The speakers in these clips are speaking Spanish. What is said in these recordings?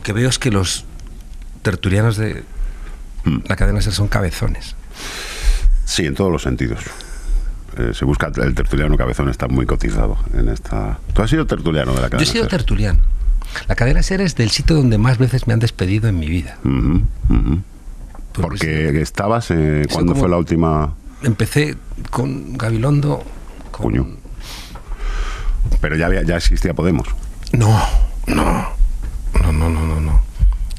lo que veo es que los tertulianos de la cadena ser son cabezones. Sí, en todos los sentidos. Eh, se busca el tertuliano cabezón, está muy cotizado en esta. ¿Tú has sido tertuliano de la cadena? Yo he sido tertuliano. La cadena ser es del sitio donde más veces me han despedido en mi vida. Porque estabas, eh, cuando fue la última? Empecé con Gabilondo. coño Pero ya, ya existía Podemos. No, no no, no, no, no, no.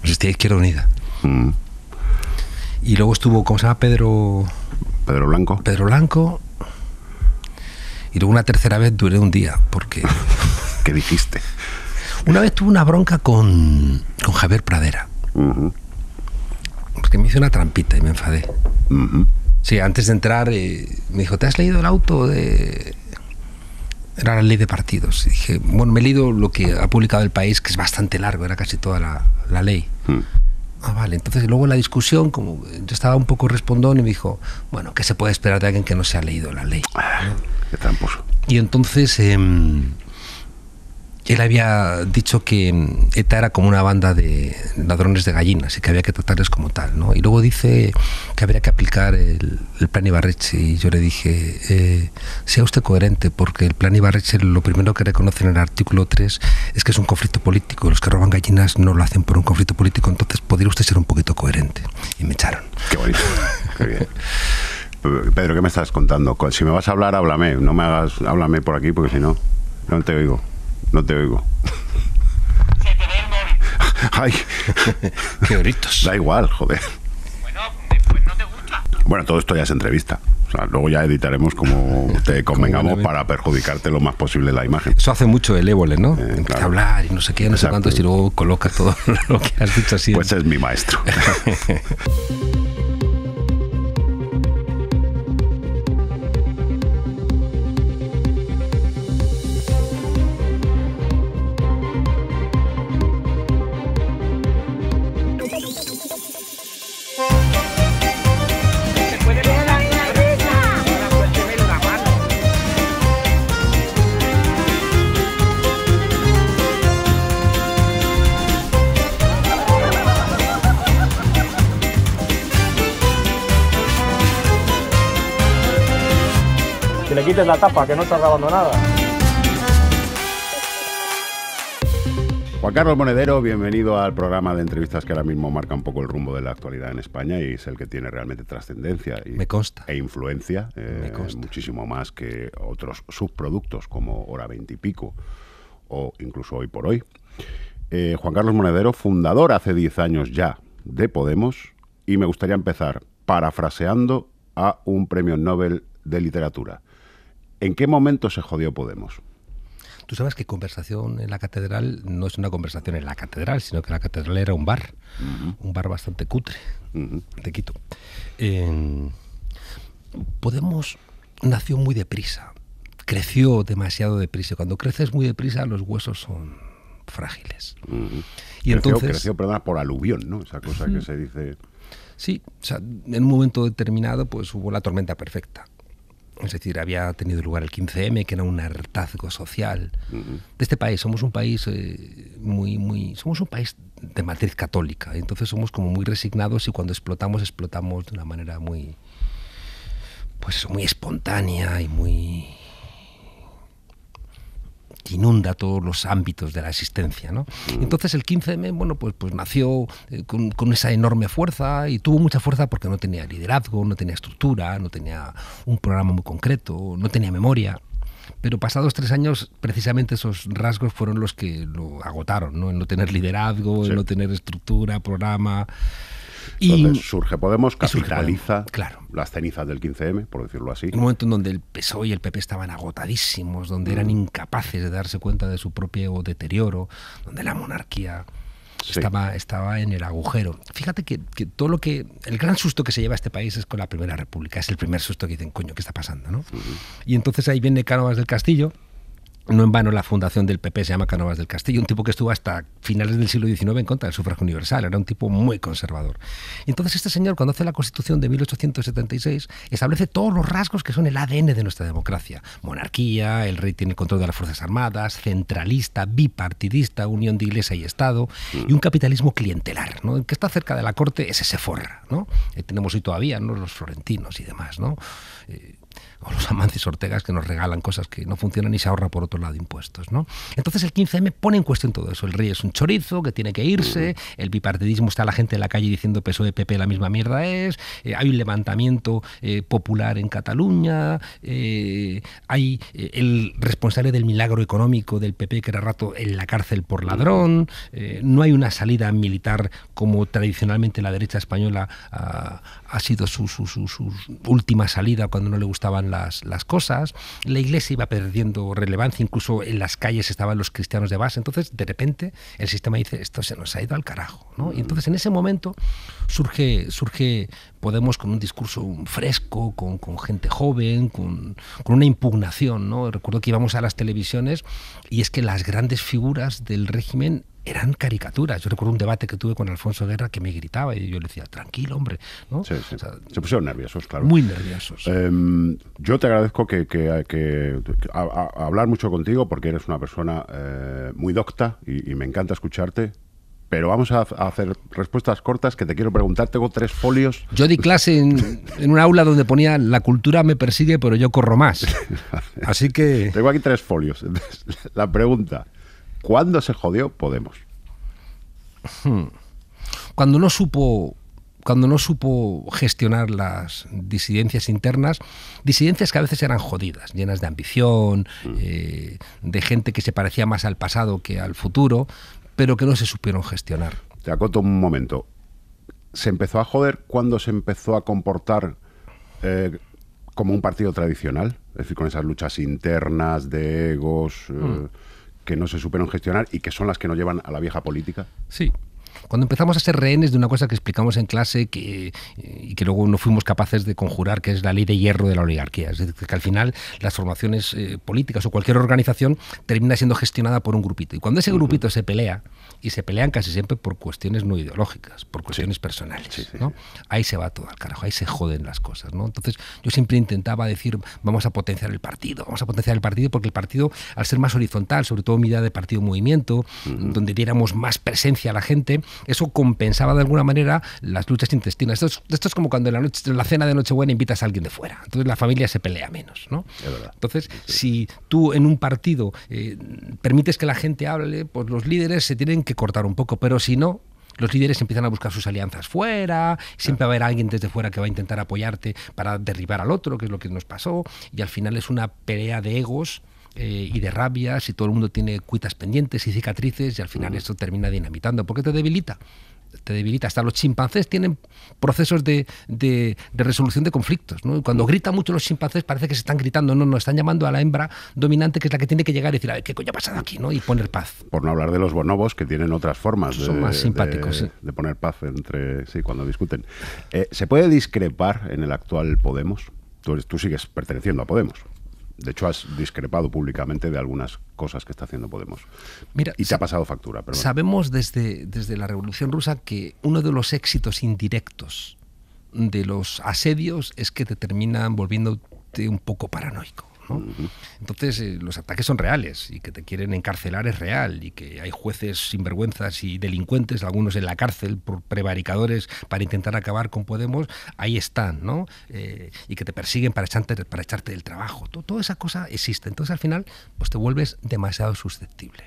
Pues a Izquierda Unida. Mm. Y luego estuvo, ¿cómo se llama? Pedro... Pedro Blanco. Pedro Blanco. Y luego una tercera vez duré un día, porque... ¿Qué dijiste? Una vez tuve una bronca con, Javier Pradera. Porque me hizo una trampita y me enfadé. Sí, antes de entrar eh, me dijo, ¿te has leído el auto de era la ley de partidos. Y dije, bueno, me he leído lo que ha publicado el país, que es bastante largo, era casi toda la, la ley. Hmm. Ah, vale. Entonces, luego la discusión, como yo estaba un poco respondón y me dijo, bueno, ¿qué se puede esperar de alguien que no se ha leído la ley? Ah, qué tramposo. Y entonces, em, él había dicho que mm, ETA era como una banda de ladrones de gallinas y que había que tratarles como tal. ¿no? Y luego dice que habría que aplicar el, plan Ibarreche. Y yo le dije, eh, sea usted coherente, porque el plan Ibarreche lo primero que reconoce en el artículo 3 es que es un conflicto político. Los que roban gallinas no lo hacen por un conflicto político, entonces podría usted ser un poquito coherente. Y me echaron. Qué bonito. Qué bien. Pedro, ¿qué me estás contando? Si me vas a hablar, háblame. No me hagas, háblame por aquí, porque si no, no te oigo. No te oigo. Se te ve el móvil. Ay. Qué gritos. Da igual, joder. Bueno, pues no te gusta. Bueno, todo esto ya es entrevista. O sea, luego ya editaremos como te convengamos para eh. perjudicarte lo más posible la imagen. Eso hace mucho el ébole, ¿no? Eh, a hablar y no sé qué, no sé cuánto, y luego colocas todo lo que has dicho así. Pues es mi maestro. tapa, que no está Juan Carlos Monedero, bienvenido al programa de entrevistas que ahora mismo marca un poco el rumbo de la actualidad en España y es el que tiene realmente trascendencia e influencia, eh, muchísimo más que otros subproductos como Hora 20 y Pico o incluso Hoy por Hoy. Eh, Juan Carlos Monedero, fundador hace 10 años ya de Podemos y me gustaría empezar parafraseando a un premio Nobel de literatura. ¿En qué momento se jodió Podemos? Tú sabes que conversación en la catedral no es una conversación en la catedral, sino que la catedral era un bar, un bar bastante cutre de Quito. Podemos nació muy deprisa, creció demasiado deprisa. Cuando creces muy deprisa, los huesos son frágiles. Y creció, entonces creció, por aluvión, ¿no? Esa cosa que se dice. Sí, en un momento determinado, pues hubo la tormenta perfecta. Es decir, había tenido lugar el 15M, que era un hartazgo social de este país. Somos un país eh, muy, muy, somos un país de matriz católica. Entonces somos como muy resignados y cuando explotamos, explotamos de una manera muy, pues muy espontánea y muy inunda todos los ámbitos de la existencia. ¿no? Mm. Entonces el 15M, bueno, pues, pues nació eh, con, esa enorme fuerza y tuvo mucha fuerza porque no tenía liderazgo, no tenía estructura, no tenía un programa muy concreto, no tenía memoria. Pero pasados tres años, precisamente esos rasgos fueron los que lo agotaron, ¿no? En no tener liderazgo, en no tener estructura, programa y, surge Podemos, capitaliza claro. las cenizas del 15M, por decirlo así. Un momento en donde el PSOE y el PP estaban agotadísimos, donde eran mm. incapaces de darse cuenta de su propio deterioro, donde la monarquía Estaba, en el agujero. Fíjate que, todo lo que. El gran susto que se lleva este país es con la Primera República. Es el primer susto que dicen, coño, ¿qué está pasando? ¿no? Y entonces ahí viene Cánovas del Castillo no en vano la fundación del PP se llama Canovas del Castillo, un tipo que estuvo hasta finales del siglo XIX en contra del sufragio universal, era un tipo muy conservador. Entonces este señor, cuando hace la Constitución de 1876, establece todos los rasgos que son el ADN de nuestra democracia. Monarquía, el rey tiene control de las Fuerzas Armadas, centralista, bipartidista, unión de iglesia y Estado, mm. y un capitalismo clientelar, ¿no? El que está cerca de la corte es ese forra, ¿no? Eh, tenemos hoy todavía, ¿no? Los florentinos y demás, ¿no? Eh, o los amantes Ortegas que nos regalan cosas que no funcionan y se ahorra por otro lado impuestos. ¿no? Entonces el 15M pone en cuestión todo eso. El rey es un chorizo que tiene que irse, el bipartidismo está la gente en la calle diciendo PSOE, PP la misma mierda es, eh, hay un levantamiento eh, popular en Cataluña, eh, hay el responsable del milagro económico del PP que era rato en la cárcel por ladrón, no hay una salida militar como tradicionalmente la derecha española ha, sido su última salida cuando no le gustaban las, cosas, la iglesia iba perdiendo relevancia, incluso en las calles estaban los cristianos de base, entonces de repente el sistema dice, esto se nos ha ido al carajo. Y entonces en ese momento surge, surge Podemos con un discurso fresco, con, gente joven, con, con, una impugnación. ¿no? Recuerdo que íbamos a las televisiones y es que las grandes figuras del régimen eran caricaturas. Yo recuerdo un debate que tuve con Alfonso Guerra que me gritaba y yo le decía, tranquilo, hombre. Se pusieron nerviosos, claro. Muy nerviosos. Em, yo te agradezco que, que hablar mucho contigo porque eres una persona eh, muy docta y, me encanta escucharte pero vamos a, hacer respuestas cortas que te quiero preguntar. Tengo tres folios. Yo di clase en, en un aula donde ponía la cultura me persigue, pero yo corro más. Así que. Tengo aquí tres folios. La pregunta. ¿Cuándo se jodió Podemos? Hmm. Cuando no supo cuando no supo gestionar las disidencias internas, disidencias que a veces eran jodidas, llenas de ambición, mm. eh, de gente que se parecía más al pasado que al futuro, pero que no se supieron gestionar. Te acoto un momento. ¿Se empezó a joder cuando se empezó a comportar eh, como un partido tradicional? Es decir, con esas luchas internas de egos. Eh, hmm que no se supieron gestionar y que son las que nos llevan a la vieja política? Sí, cuando empezamos a ser rehenes de una cosa que explicamos en clase que, eh, y que luego no fuimos capaces de conjurar, que es la ley de hierro de la oligarquía. Es decir, que al final las formaciones eh, políticas o cualquier organización termina siendo gestionada por un grupito. Y cuando ese grupito se pelea, y se pelean casi siempre por cuestiones no ideológicas, por cuestiones personales. ¿no? Ahí se va todo al carajo, ahí se joden las cosas. ¿no? Entonces yo siempre intentaba decir, vamos a potenciar el partido, vamos a potenciar el partido, porque el partido, al ser más horizontal, sobre todo mi idea de partido movimiento, donde diéramos más presencia a la gente, eso compensaba de alguna manera las luchas intestinas. Esto es, como cuando en la, cena de Nochebuena invitas a alguien de fuera. Entonces la familia se pelea menos. ¿no? Entonces, si tú en un partido eh, permites que la gente hable, pues los líderes se tienen que cortar un poco, pero si no, los líderes empiezan a buscar sus alianzas fuera, siempre va a haber alguien desde fuera que va a intentar apoyarte para derribar al otro, que es lo que nos pasó, y al final es una pelea de egos eh, y de rabia, si todo el mundo tiene cuitas pendientes y cicatrices y al final esto termina dinamitando porque te debilita te debilita. Hasta los chimpancés tienen procesos de, de, resolución de conflictos. ¿no? Cuando gritan mucho los chimpancés parece que se están gritando, no, no, están llamando a la hembra dominante que es la que tiene que llegar y decir, a ver, ¿qué coño ha pasado aquí? ¿no? Y poner paz. Por no hablar de los bonobos que tienen otras formas de, más simpáticos, de, poner paz entre sí cuando discuten. Eh, ¿Se puede discrepar en el actual Podemos? entonces tú sigues perteneciendo a Podemos. De hecho, has discrepado públicamente de algunas cosas que está haciendo Podemos. Mira, y te ha pasado factura. Sabemos desde, desde la Revolución Rusa que uno de los éxitos indirectos de los asedios es que te terminan volviéndote un poco paranoico. Entonces, eh, los ataques son reales y que te quieren encarcelar es real y que hay jueces sinvergüenzas y delincuentes, algunos en la cárcel por prevaricadores para intentar acabar con Podemos, ahí están, ¿no? Eh, y que te persiguen para echarte, para echarte del trabajo. Todo, toda esa cosa existe. Entonces, al final, pues te vuelves demasiado susceptible.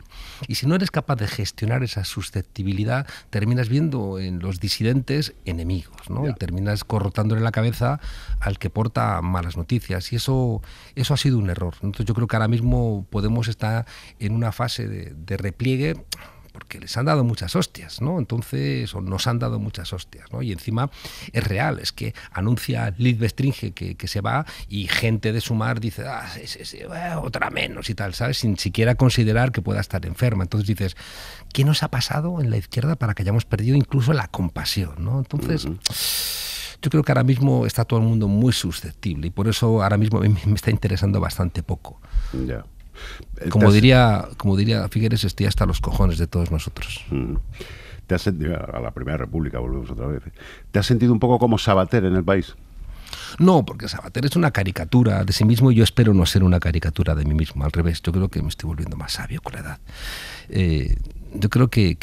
Y si no eres capaz de gestionar esa susceptibilidad, terminas viendo en los disidentes enemigos, ¿no? Y terminas corrotándole la cabeza al que porta malas noticias. Y eso, eso ha sido un error. Entonces yo creo que ahora mismo Podemos estar en una fase de, repliegue porque les han dado muchas hostias, ¿no? Entonces, o nos han dado muchas hostias, ¿no? Y encima es real, es que anuncia Lid Bestringe que, que, se va y gente de Sumar dice, ah, sí, eh, otra menos y tal, ¿sabes? Sin siquiera considerar que pueda estar enferma. Entonces dices, ¿qué nos ha pasado en la izquierda para que hayamos perdido incluso la compasión, ¿no? Entonces yo creo que ahora mismo está todo el mundo muy susceptible y por eso ahora mismo me, está interesando bastante poco. Como diría, como diría Figueres, estoy hasta los cojones de todos nosotros. Mm. Te has sentido, a la Primera República volvemos otra vez. ¿eh? ¿Te has sentido un poco como Sabater en el país? No, porque Sabater es una caricatura de sí mismo y yo espero no ser una caricatura de mí mismo. Al revés, yo creo que me estoy volviendo más sabio con la edad. Eh, yo creo que,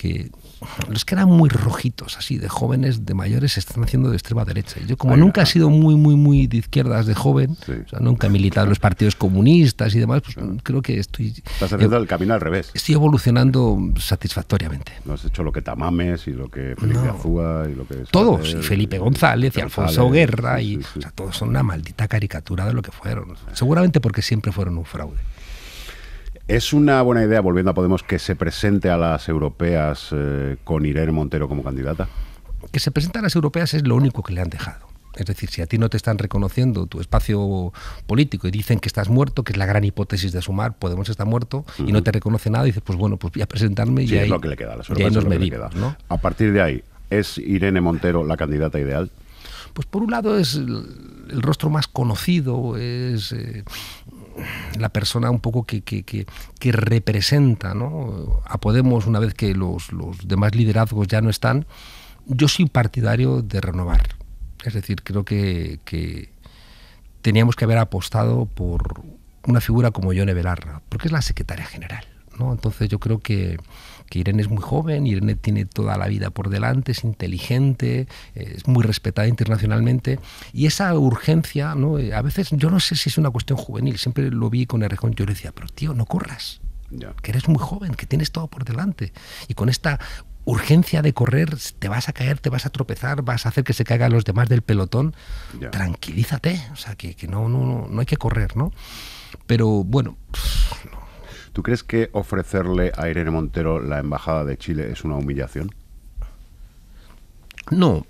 los que eran muy rojitos, así, de jóvenes, de mayores, se están haciendo de extrema derecha. Y yo, como nunca he sido muy, muy, muy de izquierdas de joven, nunca he militado en los partidos comunistas y demás, pues creo que estoy. Estás haciendo el camino al revés. Estoy evolucionando satisfactoriamente. No has hecho lo que Tamames y lo que Felipe Azúa y lo que. Todos, y Felipe González y, Alfonso Guerra, y todos son una maldita caricatura de lo que fueron. Seguramente porque siempre fueron un fraude. ¿Es una buena idea, volviendo a Podemos, que se presente a las europeas eh, con Irene Montero como candidata? Que se presente a las europeas es lo único que le han dejado. Es decir, si a ti no te están reconociendo tu espacio político y dicen que estás muerto, que es la gran hipótesis de sumar, Podemos está muerto, y no te reconoce nada, dices, pues bueno, pues voy a presentarme y, es ahí, lo que queda, A partir de ahí, ¿es Irene Montero la candidata ideal? Pues por un lado es el, rostro más conocido, es... Eh, la persona un poco que, que, representa ¿no? a Podemos una vez que los, demás liderazgos ya no están, yo soy partidario de renovar. Es decir, creo que, teníamos que haber apostado por una figura como Yone Belarra, porque es la secretaria general. ¿no? Entonces yo creo que que Irene es muy joven, Irene tiene toda la vida por delante, es inteligente, eh, es muy respetada internacionalmente y esa urgencia, ¿no? Eh, a veces yo no sé si es una cuestión juvenil, siempre lo vi con Errejón, yo le decía, pero tío, no corras. Que eres muy joven, que tienes todo por delante. Y con esta urgencia de correr, te vas a caer, te vas a tropezar, vas a hacer que se caigan los demás del pelotón, tranquilízate, o sea, que, que no, no, no, hay que correr, ¿no? Pero bueno, no ¿Tú crees que ofrecerle a Irene Montero la embajada de Chile es una humillación? No,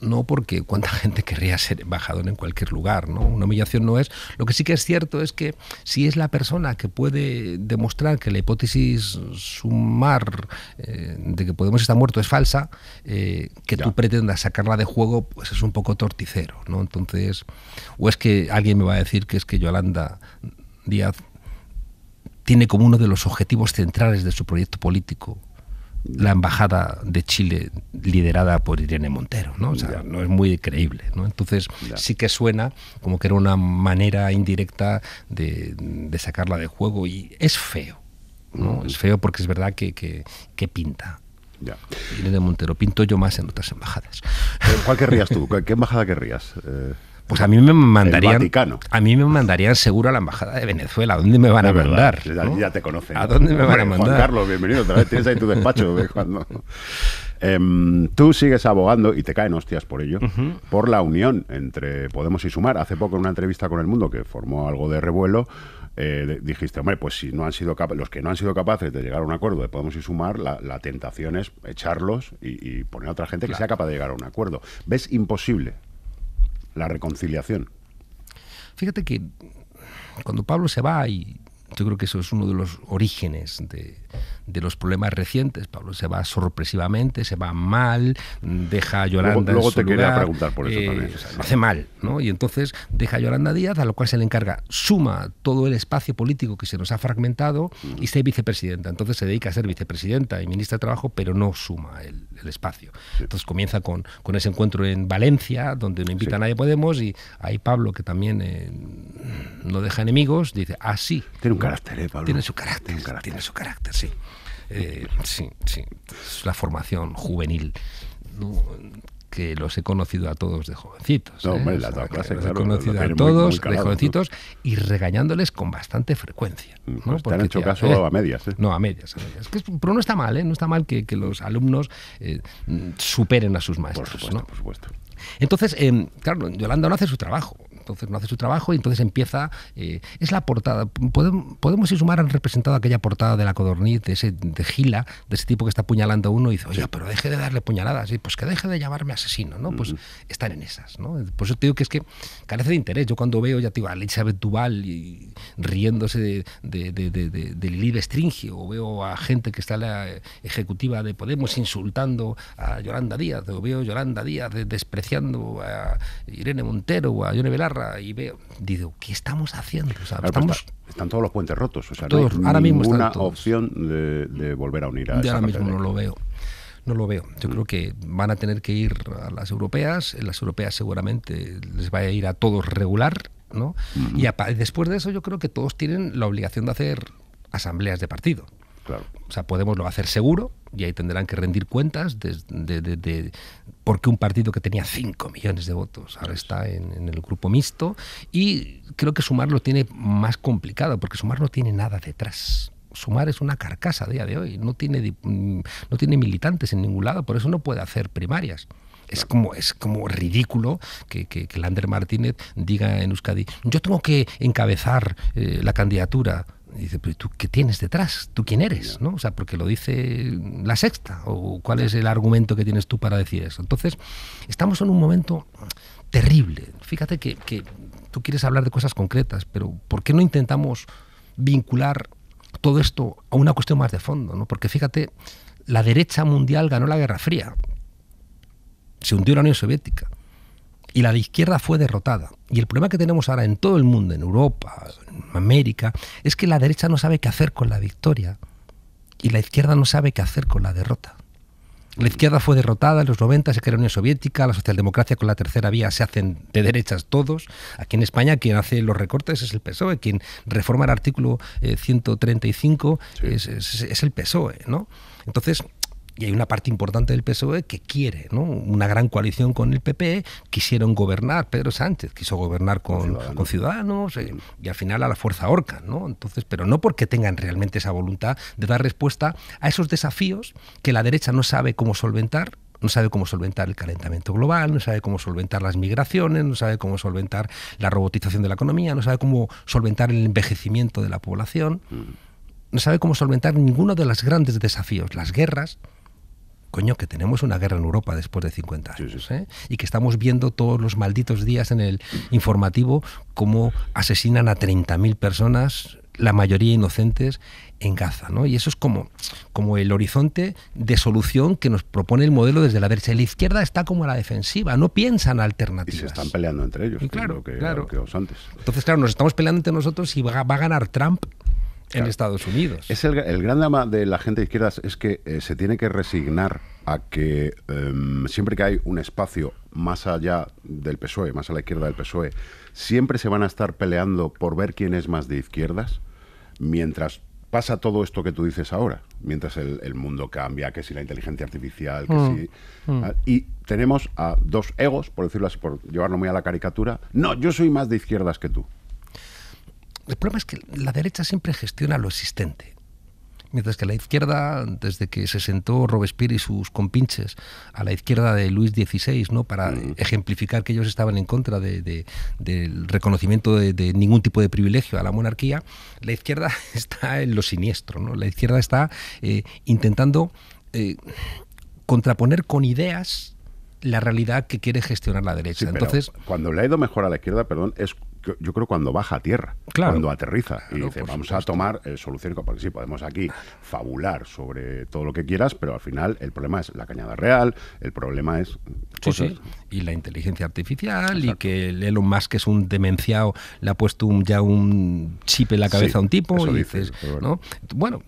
no porque cuánta gente querría ser embajador en cualquier lugar, ¿no? Una humillación no es. Lo que sí que es cierto es que si es la persona que puede demostrar que la hipótesis sumar eh, de que Podemos estar muerto es falsa, eh, que tú pretendas sacarla de juego, pues es un poco torticero, ¿no? Entonces, o es que alguien me va a decir que es que Yolanda Díaz tiene como uno de los objetivos centrales de su proyecto político la embajada de Chile liderada por Irene Montero, ¿no? O sea, no es muy creíble, ¿no? Entonces sí que suena como que era una manera indirecta de, sacarla de juego y es feo, ¿no? Es feo porque es verdad que, pinta. Irene Montero, pinto yo más en otras embajadas. ¿Cuál querrías tú? ¿Qué embajada querrías? Eh, pues a mí me mandarían. A mí me mandarían seguro a la embajada de Venezuela. ¿A dónde me van a mandar? Ya, te conocen. ¿A dónde me van a mandar? Juan Carlos, bienvenido otra vez. Tienes ahí tu despacho. Eh, em, tú sigues abogando, y te caen hostias por ello, por la unión entre Podemos y Sumar. Hace poco en una entrevista con El Mundo, que formó algo de revuelo, eh, dijiste, hombre, pues si no han sido los que no han sido capaces de llegar a un acuerdo de Podemos y Sumar, la, tentación es echarlos y, poner a otra gente que sea capaz de llegar a un acuerdo. ¿Ves imposible la reconciliación. Fíjate que cuando Pablo se va, y yo creo que eso es uno de los orígenes de, de los problemas recientes. Pablo se va sorpresivamente, se va mal, mm, deja a Yolanda. Luego, te lugar, quería preguntar por eso eh, hace mal, ¿no? Y entonces deja a Díaz, a lo cual se le encarga, suma todo el espacio político que se nos ha fragmentado y mm. se vicepresidenta. Entonces se dedica a ser vicepresidenta y ministra de Trabajo, pero no suma el, espacio. Entonces comienza con, ese encuentro en Valencia, donde no invita a nadie Podemos, y ahí Pablo, que también eh, no deja enemigos, dice, ah, sí. Tiene un carácter, eh, Pablo? Tiene su carácter. tiene su carácter. Eh, sí. sí, sí. la formación juvenil. que los he conocido a todos de jovencitos. No, ¿eh? la los he conocido a todos de jovencitos y regañándoles con bastante frecuencia. Mm, ¿no? Pues te han caso eh, a medias. No, a medias. pero no está mal, ¿eh? no está mal que, los alumnos superen a sus maestros. por supuesto. Entonces, em, claro, Yolanda no hace su trabajo entonces no hace su trabajo y entonces empieza, eh, es la portada, podemos, podemos sumar, han representado aquella portada de la codorniz, de ese gila, de ese tipo que está apuñalando a uno y dice, oye, pero deje de darle puñaladas, y ¿eh? pues que deje de llamarme asesino, ¿no? Pues están en esas, ¿no? Por eso te digo que es que carece de interés, yo cuando veo, ya te a Elizabeth Duval y, riéndose de, de, de, o veo a gente que está la ejecutiva de Podemos insultando a Yolanda Díaz, o veo a Yolanda Díaz despreciando a Irene Montero o a Yone Velarra, y veo, digo, ¿qué estamos haciendo? Pues están todos los puentes rotos, o sea, no hay ahora mismo ninguna opción de, volver a unir a Yo ahora mismo no lo veo. No lo veo. Yo mm. creo que van a tener que ir a las europeas. las europeas seguramente les va a ir a todos regular, ¿no? Mm. Y después de eso yo creo que todos tienen la obligación de hacer asambleas de partido. O sea, Podemos lo hacer seguro y ahí tendrán que rendir cuentas de, de, por qué un partido que tenía 5 millones de votos ahora está en, el grupo mixto. Y creo que Sumar lo tiene más complicado, porque Sumar no tiene nada detrás. Sumar es una carcasa a día de hoy, no tiene, mm, no tiene militantes en ningún lado, por eso no puede hacer primarias es como es como ridículo que, que, Lander Martínez diga en Euskadi yo tengo que encabezar eh, la candidatura y dice, pero ¿tú qué tienes detrás? ¿Tú quién eres? ¿No? O sea, porque lo dice la sexta, o cuál es el argumento que tienes tú para decir eso. Entonces, estamos en un momento terrible. Fíjate que, tú quieres hablar de cosas concretas, pero ¿por qué no intentamos vincular todo esto a una cuestión más de fondo? ¿no? Porque fíjate, la derecha mundial ganó la Guerra Fría, se hundió la Unión Soviética y la de izquierda fue derrotada. Y el problema que tenemos ahora en todo el mundo, en Europa, en América, es que la derecha no sabe qué hacer con la victoria y la izquierda no sabe qué hacer con la derrota. La izquierda fue derrotada en los 90, es que la Unión Soviética, la socialdemocracia con la tercera vía se hacen de derechas todos. Aquí en España quien hace los recortes es el PSOE, quien reforma el artículo 135 eh, es, es el PSOE, ¿no? Entonces, y hay una parte importante del PSOE que quiere ¿no? una gran coalición con el PP, quisieron gobernar, Pedro Sánchez quiso gobernar con, Ciudadanos, eh, y al final a la fuerza orca, ¿no? Entonces, pero no porque tengan realmente esa voluntad de dar respuesta a esos desafíos que la derecha no sabe cómo solventar no sabe cómo solventar el calentamiento global, no sabe cómo solventar las migraciones, no sabe cómo solventar la robotización de la economía, no sabe cómo solventar el envejecimiento de la población, mm. no sabe cómo solventar ninguno de los grandes desafíos, las guerras, coño, que tenemos una guerra en Europa después de 50 años ¿eh? y que estamos viendo todos los malditos días en el informativo cómo asesinan a 30.000 personas, la mayoría inocentes, en Gaza. ¿no? Y eso es como, como el horizonte de solución que nos propone el modelo desde la derecha. La izquierda está como a la defensiva, no piensan alternativas. Y se están peleando entre ellos, claro, que, claro. antes. Entonces, claro, nos estamos peleando entre nosotros y va a ganar Trump en Estados Unidos. Es el, gran drama de la gente de izquierdas es que eh, se tiene que resignar a que em, siempre que hay un espacio más allá del PSOE, más a la izquierda del PSOE, siempre se van a estar peleando por ver quién es más de izquierdas, mientras pasa todo esto que tú dices ahora, mientras el, mundo cambia, que si la inteligencia artificial, que mm, si... Mm. Ah, y tenemos a dos egos, por decirlo así, por llevarlo muy a la caricatura. No, yo soy más de izquierdas que tú. El problema es que la derecha siempre gestiona lo existente. Mientras que la izquierda, desde que se sentó Robespierre y sus compinches a la izquierda de Luis XVI, ¿no? para mm. ejemplificar que ellos estaban en contra del reconocimiento de, ningún tipo de privilegio a la monarquía, la izquierda está en lo siniestro. ¿no? La izquierda está eh, intentando eh, contraponer con ideas la realidad que quiere gestionar la derecha. Entonces, cuando le ha ido mejor a la izquierda, perdón, es yo creo cuando baja a tierra, cuando aterriza y dice, vamos a tomar soluciones eh, solución, porque sí, podemos aquí fabular sobre todo lo que quieras, pero al final el problema es la cañada real, el problema es... Sí, sí, y la inteligencia artificial y que Elon Musk es un demenciado, le ha puesto ya un chip en la cabeza a un tipo y dices, bueno. ¿no? bueno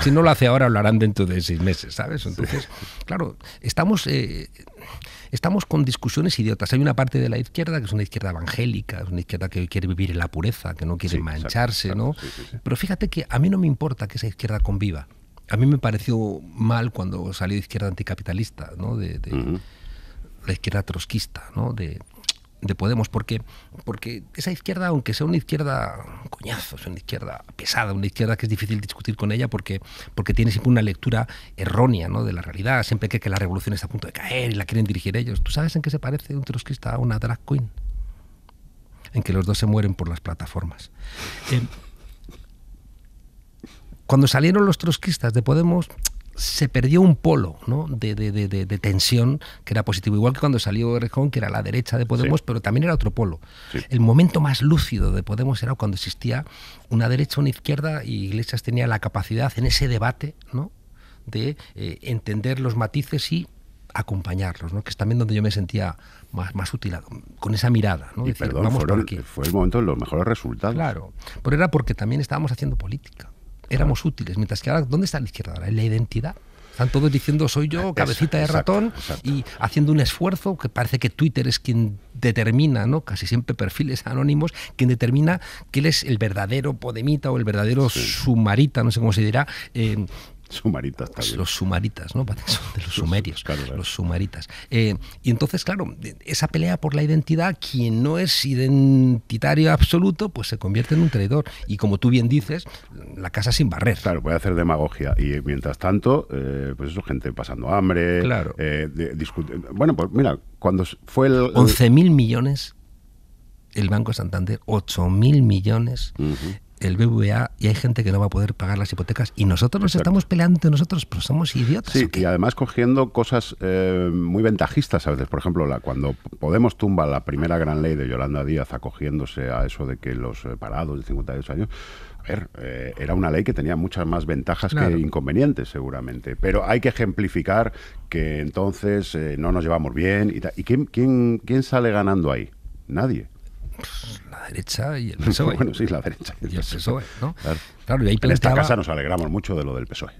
si no lo hace ahora, hablarán dentro de seis meses, ¿sabes? Entonces, claro, estamos... Eh, estamos con discusiones idiotas. Hay una parte de la izquierda que es una izquierda evangélica, es una izquierda que quiere vivir en la pureza, que no quiere mancharse, ¿no? Pero fíjate que a mí no me importa que esa izquierda conviva. A mí me pareció mal cuando salió izquierda anticapitalista, ¿no? De, la izquierda trotskista, ¿no? De, de Podemos, porque, porque esa izquierda, aunque sea una izquierda coñazo, es una izquierda pesada, una izquierda que es difícil discutir con ella porque, porque tiene siempre una lectura errónea ¿no? de la realidad, siempre cree que la revolución está a punto de caer y la quieren dirigir ellos. ¿Tú sabes en qué se parece un trotskista a una drag queen? En que los dos se mueren por las plataformas. Eh, cuando salieron los trotskistas de Podemos, se perdió un polo de, tensión que era positivo. Igual que cuando salió Rejón, que era la derecha de Podemos, pero también era otro polo. El momento más lúcido de Podemos era cuando existía una derecha, una izquierda, y Iglesias tenía la capacidad en ese debate de eh, entender los matices y acompañarlos, que es también donde yo me sentía más, útil, con esa mirada. Y perdón, fue el momento de los mejores resultados. Claro, pero era porque también estábamos haciendo política éramos útiles. Mientras que ahora, ¿dónde está la izquierda En la identidad. Están todos diciendo soy yo, ah, cabecita de ratón, y haciendo un esfuerzo que parece que Twitter es quien determina, ¿no? Casi siempre perfiles anónimos, quien determina que él es el verdadero podemita o el verdadero sumarita, no sé cómo se dirá, eh, Sumaritas pues también. Los sumaritas, ¿no? De los sumerios, los sumaritas. Eh, y entonces, claro, esa pelea por la identidad, quien no es identitario absoluto, pues se convierte en un traidor. Y como tú bien dices, la casa sin barrer. Claro, puede hacer demagogia. Y mientras tanto, eh, pues eso, gente pasando hambre. Claro. Eh, bueno, pues mira, cuando fue el... 11.000 millones el Banco Santander 8.000 millones, el BBVA y hay gente que no va a poder pagar las hipotecas y nosotros nos estamos peleando entre nosotros, pero somos idiotas. Sí, y además cogiendo cosas eh, muy ventajistas a veces. Por ejemplo, la, cuando Podemos tumba la primera gran ley de Yolanda Díaz acogiéndose a eso de que los eh, parados de 52 años a ver, eh, era una ley que tenía muchas más ventajas que inconvenientes, seguramente. Pero hay que ejemplificar que entonces no nos llevamos bien. ¿Y, ¿Y quién, quién, quién sale ganando ahí? Nadie. Pues, la derecha y el PSOE. bueno, sí, la derecha. Y el, PSOE, Claro, En esta casa nos alegramos mucho de lo del PSOE.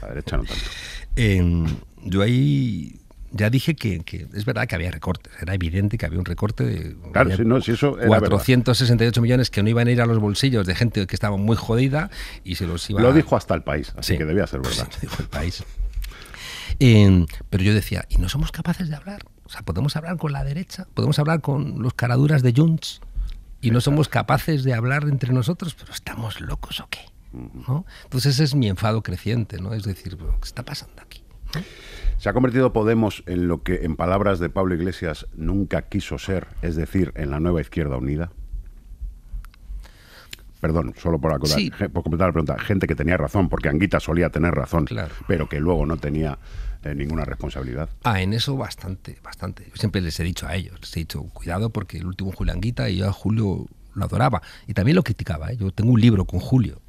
La derecha no tanto. Em, yo ahí ya dije que, es verdad que había recortes, era evidente que había un recorte de claro, si no, si eso 468 millones que no iban a ir a los bolsillos de gente que estaba muy jodida y se los iba Lo dijo hasta el país, así que debía ser verdad. lo dijo el país. Em, pero yo decía, ¿y no somos capaces de hablar? sea, podemos hablar con la derecha, podemos hablar con los caraduras de Junts y no somos capaces de hablar entre nosotros, pero estamos locos o qué. Entonces ese es mi enfado creciente, ¿no? Es decir, ¿qué está pasando aquí? Se ha convertido Podemos en lo que, en palabras de Pablo Iglesias, nunca quiso ser, es decir, en la nueva izquierda unida perdón, solo por, acordar, completar la pregunta, gente que tenía razón, porque Anguita solía tener razón, pero que luego no tenía eh, ninguna responsabilidad. Ah, en eso bastante, bastante. Yo siempre les he dicho a ellos, les he dicho, cuidado porque el último Julio Anguita y yo a Julio lo adoraba. Y también lo criticaba, ¿eh? yo tengo un libro con Julio,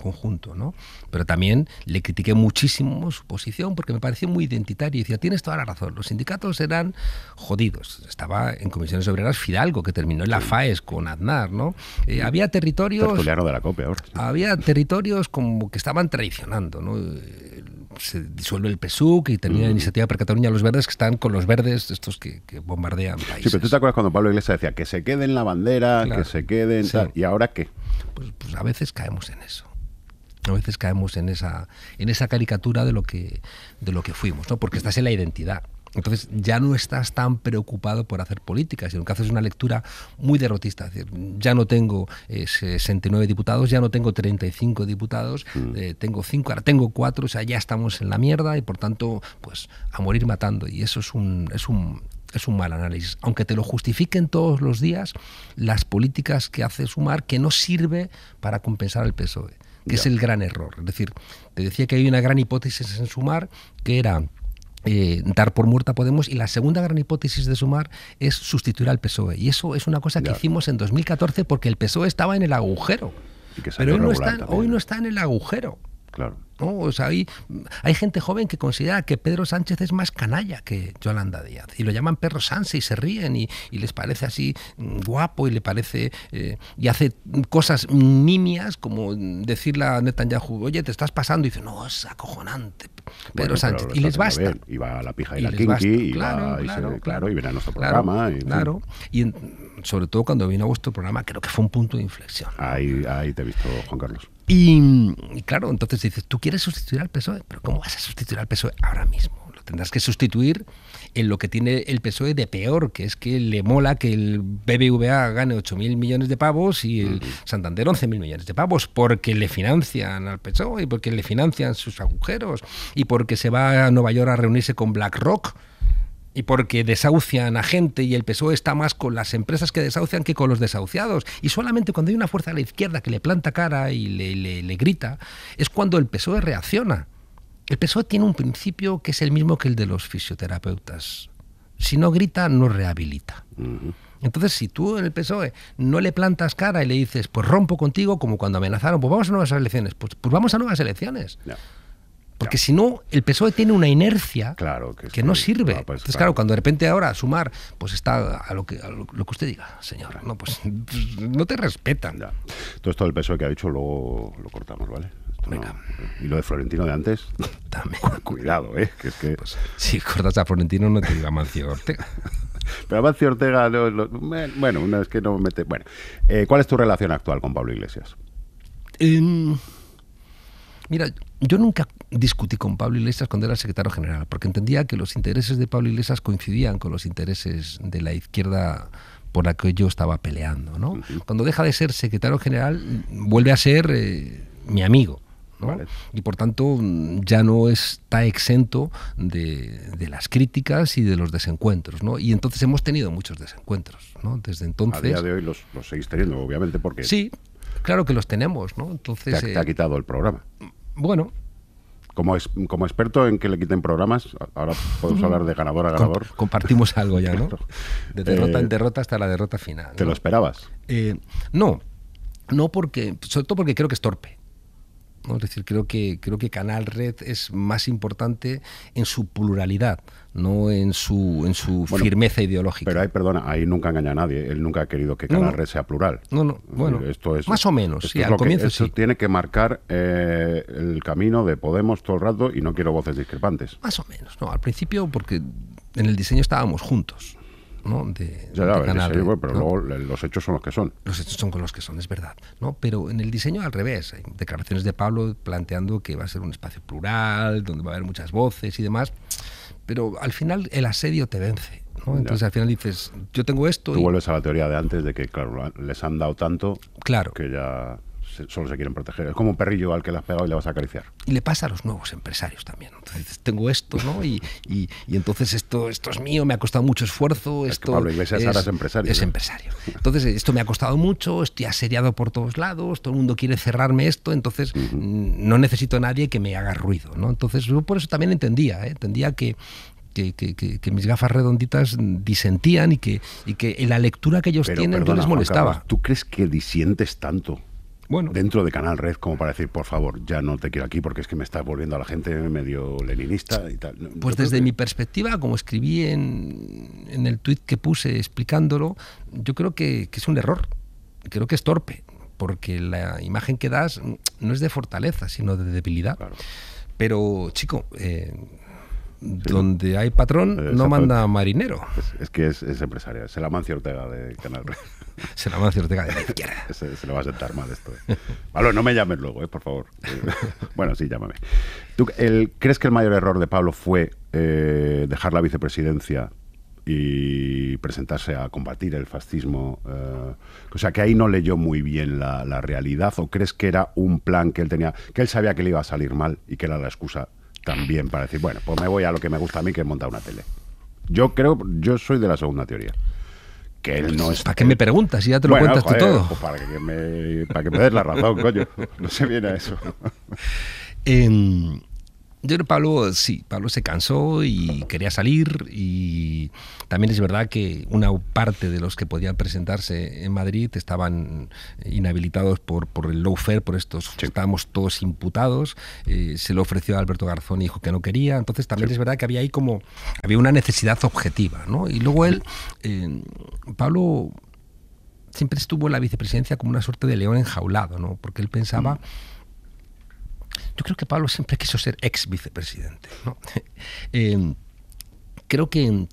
conjunto, ¿no? Pero también le critiqué muchísimo su posición porque me pareció muy identitario. Y decía, tienes toda la razón, los sindicatos eran jodidos. Estaba en comisiones obreras Fidalgo, que terminó en la FAES con Aznar, ¿no? Eh, había territorios... de la Había territorios como que estaban traicionando, ¿no? se disuelve el PSUC y termina la Iniciativa para Cataluña Los Verdes, que están con los verdes, estos que, bombardean países. Sí, pero tú te acuerdas cuando Pablo Iglesias decía que se queden la bandera, que se queden ¿y ahora qué? Pues, pues a veces caemos en eso. A veces caemos en esa, en esa caricatura de lo que, de lo que fuimos, ¿no? Porque estás en la identidad. Entonces ya no estás tan preocupado por hacer política, sino que haces una lectura muy derrotista. Es decir, ya no tengo 69 eh, diputados, ya no tengo 35 diputados, mm. eh, tengo 5, ahora tengo 4, o sea, ya estamos en la mierda y por tanto, pues a morir matando. Y eso es un, es un, es un mal análisis. Aunque te lo justifiquen todos los días, las políticas que hace Sumar que no sirve para compensar el PSOE, que es el gran error. Es decir, te decía que hay una gran hipótesis en Sumar que era eh, dar por muerta Podemos y la segunda gran hipótesis de Sumar es sustituir al PSOE. Y eso es una cosa que hicimos en 2014 porque el PSOE estaba en el agujero. Pero hoy no, está, hoy ¿eh? no está en el agujero. Claro. ¿no? O sea, hay, gente joven que considera que Pedro Sánchez es más canalla que Yolanda Díaz. Y lo llaman perro Sánchez y se ríen y, les parece así mm, guapo y le parece. Eh, y hace cosas nimias como decirle a Netanyahu, oye, te estás pasando. Y dice, no, es acojonante. Pedro Sánchez. Y les basta. iba Y a la pija y, la kinky, y, claro, a nuestro programa. Y, sobre todo cuando vino a vuestro programa, creo que fue un punto de inflexión. ahí te he visto, Juan Carlos. Y, claro, entonces dices, tú quieres sustituir al PSOE, pero ¿cómo vas a sustituir al PSOE ahora mismo? Lo tendrás que sustituir en lo que tiene el PSOE de peor, que es que le mola que el BBVA gane 8.000 millones de pavos y el mm. Santander 11.000 millones de pavos, porque le financian al PSOE y porque le financian sus agujeros y porque se va a Nueva York a reunirse con BlackRock y porque desahucian a gente y el PSOE está más con las empresas que desahucian que con los desahuciados. Y solamente cuando hay una fuerza de la izquierda que le planta cara y le, le, grita, es cuando el PSOE reacciona. El PSOE tiene un principio que es el mismo que el de los fisioterapeutas. Si no grita, no rehabilita. Entonces, si tú en el PSOE no le plantas cara y le dices, pues rompo contigo, como cuando amenazaron, pues vamos a nuevas elecciones, pues, pues vamos a nuevas elecciones. Porque si no, el PSOE tiene una inercia que, no sirve. Pues, Entonces, claro, cuando de repente ahora sumar, pues está a lo que, lo, que usted diga, señora. No, pues, pues no te respetan. Ya. Todo el del PSOE que ha dicho, luego lo cortamos, ¿vale? Venga. Y lo de Florentino de antes. También. Cuidado, ¿eh? Que es que... Pues, si cortas a Florentino, no te diga Mancio Ortega. Pero Mancio Ortega, bueno, una vez que no mete. Bueno, eh, ¿cuál es tu relación actual con Pablo Iglesias? Em, mira, yo nunca discutí con Pablo Iglesias cuando era secretario general, porque entendía que los intereses de Pablo Iglesias coincidían con los intereses de la izquierda por la que yo estaba peleando. ¿no? Cuando deja de ser secretario general, vuelve a ser eh, mi amigo. ¿no? Y por tanto ya no está exento de, de, las críticas y de los desencuentros. ¿no? Y entonces hemos tenido muchos desencuentros. ¿no? Desde entonces... A día de hoy los, los seguís teniendo, obviamente, porque... Sí, claro que los tenemos. ¿no? Entonces, te ha, eh, quitado el programa. bueno, como, experto en que le quiten programas, ahora podemos hablar de ganador a ganador. compartimos algo ya, ¿no? De derrota en eh, derrota hasta la derrota final. ¿Te lo esperabas? Eh, no, no porque, sobre todo porque creo que es torpe. Es decir, creo que, creo que Canal Red es más importante en su pluralidad, no en su, en su firmeza ideológica. Pero ahí, perdona, ahí nunca engaña a nadie. Él nunca ha querido que Canal Red sea plural. No, no, bueno, esto es, más o menos. sí, al comienzo tiene que marcar eh, el camino de Podemos todo el rato y no quiero voces discrepantes. Más o menos, no. Al principio, porque en el diseño estábamos juntos de, ya, pero luego los hechos son los que son. Los hechos son con los que son, es verdad. ¿no? Pero en el diseño al revés. Hay declaraciones de Pablo planteando que va a ser un espacio plural, donde va a haber muchas voces y demás. Pero al final el asedio te vence. Entonces al final dices, yo tengo esto. Tú y... vuelves a la teoría de antes de que, claro, les han dado tanto que ya solo se quieren proteger. Es como un perrillo al que le has pegado y le vas a acariciar. Y le pasa a los nuevos empresarios también. Entonces, tengo esto, ¿no? Y, y, y entonces esto, esto es mío, me ha costado mucho esfuerzo. Pablo Iglesias es, ahora es empresario. Es empresario. Entonces, esto me ha costado mucho, estoy asediado por todos lados, todo el mundo quiere cerrarme esto, entonces no necesito a nadie que me haga ruido, ¿no? Entonces, yo por eso también entendía, ¿eh? entendía que, que, que, mis gafas redonditas disentían y que, y que la lectura que ellos tienen perdona, les molestaba. ¿Tú crees que disientes tanto bueno. dentro de Canal Red como para decir, por favor, ya no te quiero aquí porque es que me estás volviendo a la gente medio leninista y tal? Pues desde mi perspectiva, como escribí en, el tuit que puse explicándolo, yo creo que, es un error, creo que es torpe, porque la imagen que das no es de fortaleza, sino de debilidad. Pero, chico, eh, donde hay patrón, no manda marinero. Es, que es, empresaria empresario, es el Ortega de Canal se la el Ortega de la izquierda. se, se, le va a sentar mal esto. ¿eh? Pablo, no me llames luego, ¿eh? por favor. bueno, sí, llámame. ¿Tú crees que el mayor error de Pablo fue eh, dejar la vicepresidencia y presentarse a combatir el fascismo. o sea, que ahí no leyó muy bien la, realidad, o crees que era un plan que él tenía, que él sabía que le iba a salir mal y que era la excusa también para decir, bueno, pues me voy a lo que me gusta a mí, que es montar una tele. Yo creo, yo soy de la segunda teoría. Que él no es. ¿Para qué me preguntas? y ya te lo cuentas tú pues, todo. Pues para, que me, para que me des la razón, coño. No se viene a eso. En, em, yo creo Pablo, sí, Pablo se cansó y quería salir y también es verdad que una parte de los que podían presentarse en Madrid estaban inhabilitados por, por el lawfare, por estos, estábamos todos imputados, eh, se lo ofreció a Alberto Garzón y dijo que no quería, entonces también es verdad que había ahí como, había una necesidad objetiva, ¿no? Y luego él, eh, Pablo siempre estuvo en la vicepresidencia como una suerte de león enjaulado, ¿no? Porque él pensaba... Mm. Yo creo que Pablo siempre quiso ser ex vicepresidente. Eh, creo que,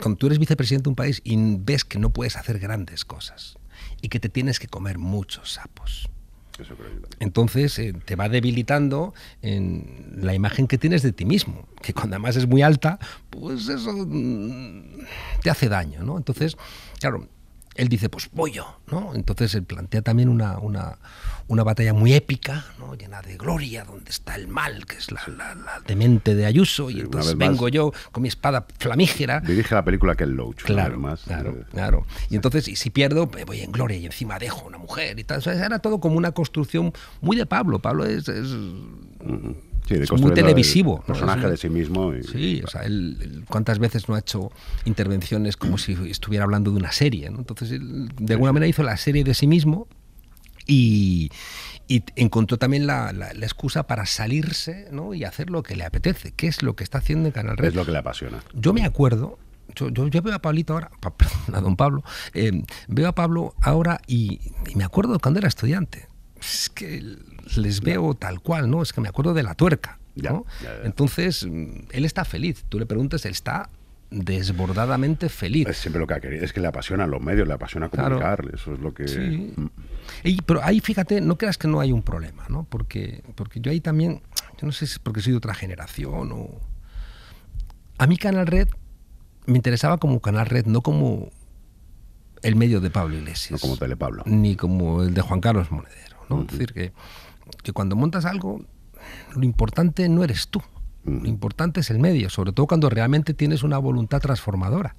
cuando tú eres vicepresidente de un país y ves que no puedes hacer grandes cosas y que te tienes que comer muchos sapos. Entonces eh, te va debilitando la imagen que tienes de ti mismo, que cuando además es muy alta, pues eso mm, te hace daño, ¿no? Entonces, claro, él dice, pues voy yo, ¿no? Entonces él plantea también una, una, batalla muy épica, ¿no? llena de gloria, donde está el mal, que es la, la, demente de Ayuso, y entonces vengo yo con mi espada flamígera. Dirige la película que el Loach. Claro, más. claro, eh. claro. Y entonces, y si pierdo, voy en gloria y encima dejo una mujer y tal. era todo como una construcción muy de Pablo. Pablo es es muy televisivo. personaje de sí mismo. sí, o sea, él, cuántas veces no ha hecho intervenciones como si estuviera hablando de una serie. Entonces, de alguna manera hizo la serie de sí mismo y, encontró también la, excusa para salirse y hacer lo que le apetece, que es lo que está haciendo en Canal Red. Es lo que le apasiona. Yo me acuerdo yo, yo, veo a Pablito ahora, a don Pablo, eh, veo a Pablo ahora y, me acuerdo cuando era estudiante es que les veo tal cual, ¿no? Es que me acuerdo de la tuerca. ¿no? Entonces, mm, él está feliz. Tú le preguntas, él está desbordadamente feliz. Es siempre lo que ha querido, es que le apasiona los medios, le apasiona comunicar, eso es lo que... Mm. pero ahí fíjate, no creas que no hay un problema, ¿no? Porque, porque yo ahí también, yo no sé si es porque soy de otra generación o... A mí Canal Red me interesaba como Canal Red, no como el medio de Pablo Iglesias. No como Telepablo. Ni como el de Juan Carlos Monedero. Es decir, que, que cuando montas algo, lo importante no eres tú, lo importante es el medio, sobre todo cuando realmente tienes una voluntad transformadora.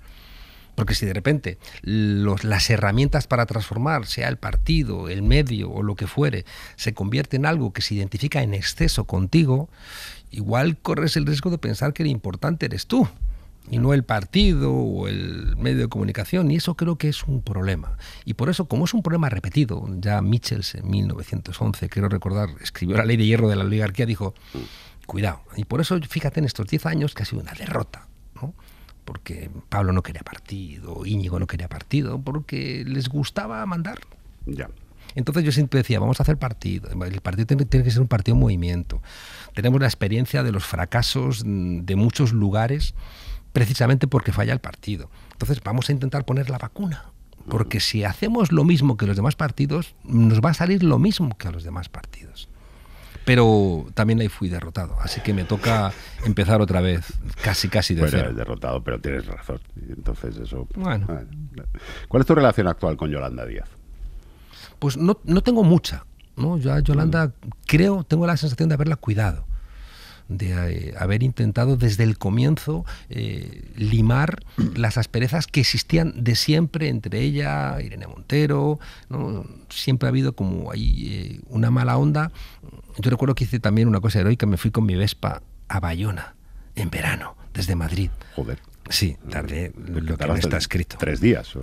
Porque si de repente las herramientas para transformar, sea el partido, el medio o lo que fuere, se convierte en algo que se identifica en exceso contigo, igual corres el riesgo de pensar que lo importante eres tú y no el partido o el medio de comunicación, y eso creo que es un problema. Y por eso, como es un problema repetido, ya Michels en 1911, quiero recordar, escribió la ley de hierro de la oligarquía, dijo, cuidado. Y por eso, fíjate, en estos 10 años que ha sido una derrota, porque Pablo no quería partido, Íñigo no quería partido, porque les gustaba mandar. Ya. Entonces yo siempre decía, vamos a hacer partido. El partido tiene, tiene, que ser un partido en movimiento. Tenemos la experiencia de los fracasos mm, de muchos lugares precisamente porque falla el partido. Entonces vamos a intentar poner la vacuna, porque si hacemos lo mismo que los demás partidos, nos va a salir lo mismo que a los demás partidos. Pero también ahí fui derrotado, así que me toca empezar otra vez, casi casi de bueno, cero. derrotado, pero tienes razón. Entonces eso. Pues, bueno. ¿Cuál es tu relación actual con Yolanda Díaz? Pues no, tengo mucha. ¿no? Yo a Yolanda creo, tengo la sensación de haberla cuidado de eh, haber intentado desde el comienzo eh, limar las asperezas que existían de siempre entre ella, Irene Montero, ¿no? siempre ha habido como ahí eh, una mala onda. Yo recuerdo que hice también una cosa heroica, me fui con mi Vespa a Bayona en verano, desde Madrid. Joder. Sí, tardé lo que está escrito. Tres días. no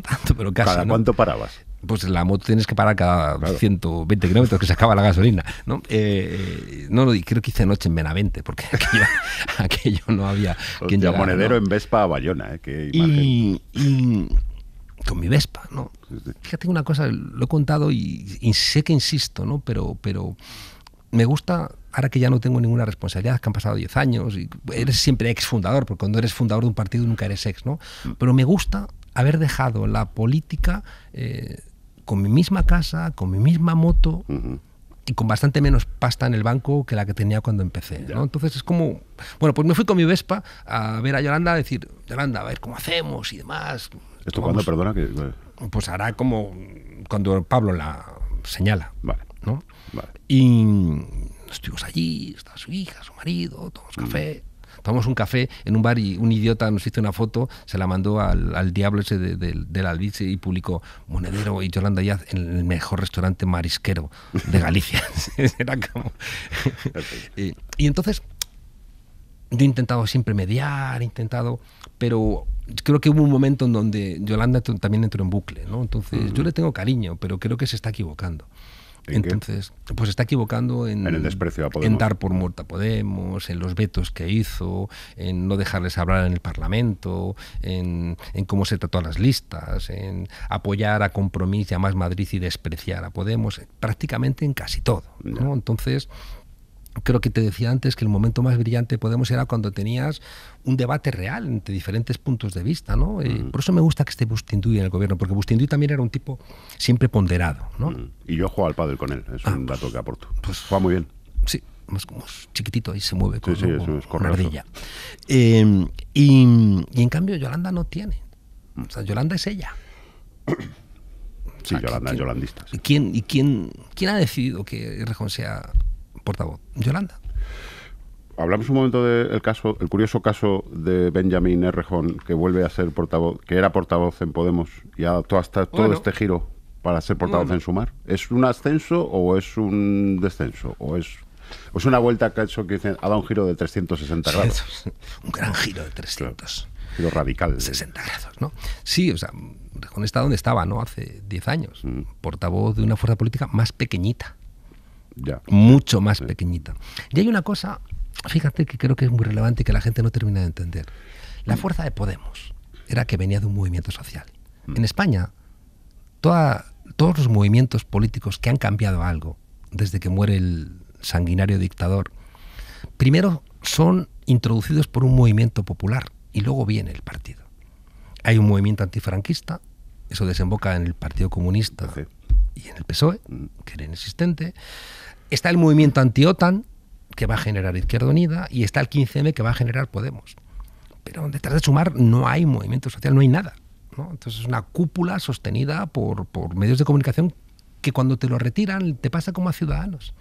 tanto, pero casi. ¿Cada cuánto parabas? pues la moto tienes que parar cada 120 kilómetros que se acaba la gasolina. No, eh, eh no, creo que hice noche en Benavente, porque aquello, no había quien llegara, Monedero en Vespa a Bayona, ¿eh? y, con mi Vespa, ¿no? Fíjate una cosa, lo he contado y, sé que insisto, ¿no? Pero, pero me gusta... Ahora que ya no tengo ninguna responsabilidad, que han pasado 10 años, y eres siempre ex fundador, porque cuando eres fundador de un partido nunca eres ex, ¿no? Mm. Pero me gusta haber dejado la política eh, con mi misma casa, con mi misma moto. y con bastante menos pasta en el banco que la que tenía cuando empecé. Entonces es como, bueno, pues me fui con mi Vespa a ver a Yolanda a decir, Yolanda, a ver cómo hacemos y demás. ¿Esto cuándo, perdona? Que... Eh. Pues hará como cuando Pablo la señala. Vale. ¿no? Y estuvimos allí, está su hija, su marido, tomamos café tomamos un café en un bar y un idiota nos hizo una foto, se la mandó al, al diablo ese de, de, la albice y publicó Monedero y Yolanda Díaz en el mejor restaurante marisquero de Galicia. y, entonces yo he intentado siempre mediar, he intentado, pero creo que hubo un momento en donde Yolanda también entró en bucle, ¿no? Entonces, yo le tengo cariño, pero creo que se está equivocando. Entonces, pues está equivocando en, dar por muerta a Podemos, en los vetos que hizo, en no dejarles hablar en el Parlamento, en, cómo se trató a las listas, en apoyar a Compromís y a Más Madrid y despreciar a Podemos, prácticamente en casi todo. Entonces, creo que te decía antes que el momento más brillante Podemos era cuando tenías un debate real entre diferentes puntos de vista, ¿no? Mm. Por eso me gusta que esté Bustinduy en el gobierno, porque Bustinduy también era un tipo siempre ponderado, ¿no? Mm. Y yo juego al pádel con él, es ah, un pues, dato que aporto. Pues, Juega muy bien. Sí, más, como chiquitito y se mueve con, em, y, en cambio Yolanda no tiene. O sea, Yolanda es ella. Sí, Yolanda es yolandista. ¿Y quién, quién ha decidido que Rejón sea portavoz, Yolanda. Hablamos un momento del caso, el curioso caso de Benjamín Rejón que vuelve a ser portavoz, que era portavoz en Podemos y adaptó hasta todo este giro para ser portavoz en Sumar. ¿Es un ascenso o es un descenso? ¿O es es una vuelta que ha hecho que ha dado un giro de 360 grados. un gran giro de 300. giro radical. 60 grados, ¿no? Sí, o sea, Rejón está donde estaba, ¿no? Hace 10 años. Mm. Portavoz de una fuerza política más pequeñita mucho más pequeñita. Y hay una cosa, fíjate, que creo que es muy relevante y que la gente no termina de entender. La mm. fuerza de Podemos era que venía de un movimiento social. Mm. En España, toda, todos los movimientos políticos que han cambiado algo desde que muere el sanguinario dictador, primero son introducidos por un movimiento popular y luego viene el partido. Hay un movimiento antifranquista, eso desemboca en el Partido Comunista y en el PSOE, mm. que era inexistente. Está el movimiento anti-OTAN, que va a generar Izquierda Unida, y está el 15M, que va a generar Podemos. Pero detrás de Sumar no hay movimiento social, no hay nada. Entonces es una cúpula sostenida por, medios de comunicación que cuando te lo retiran te pasa como a Ciudadanos.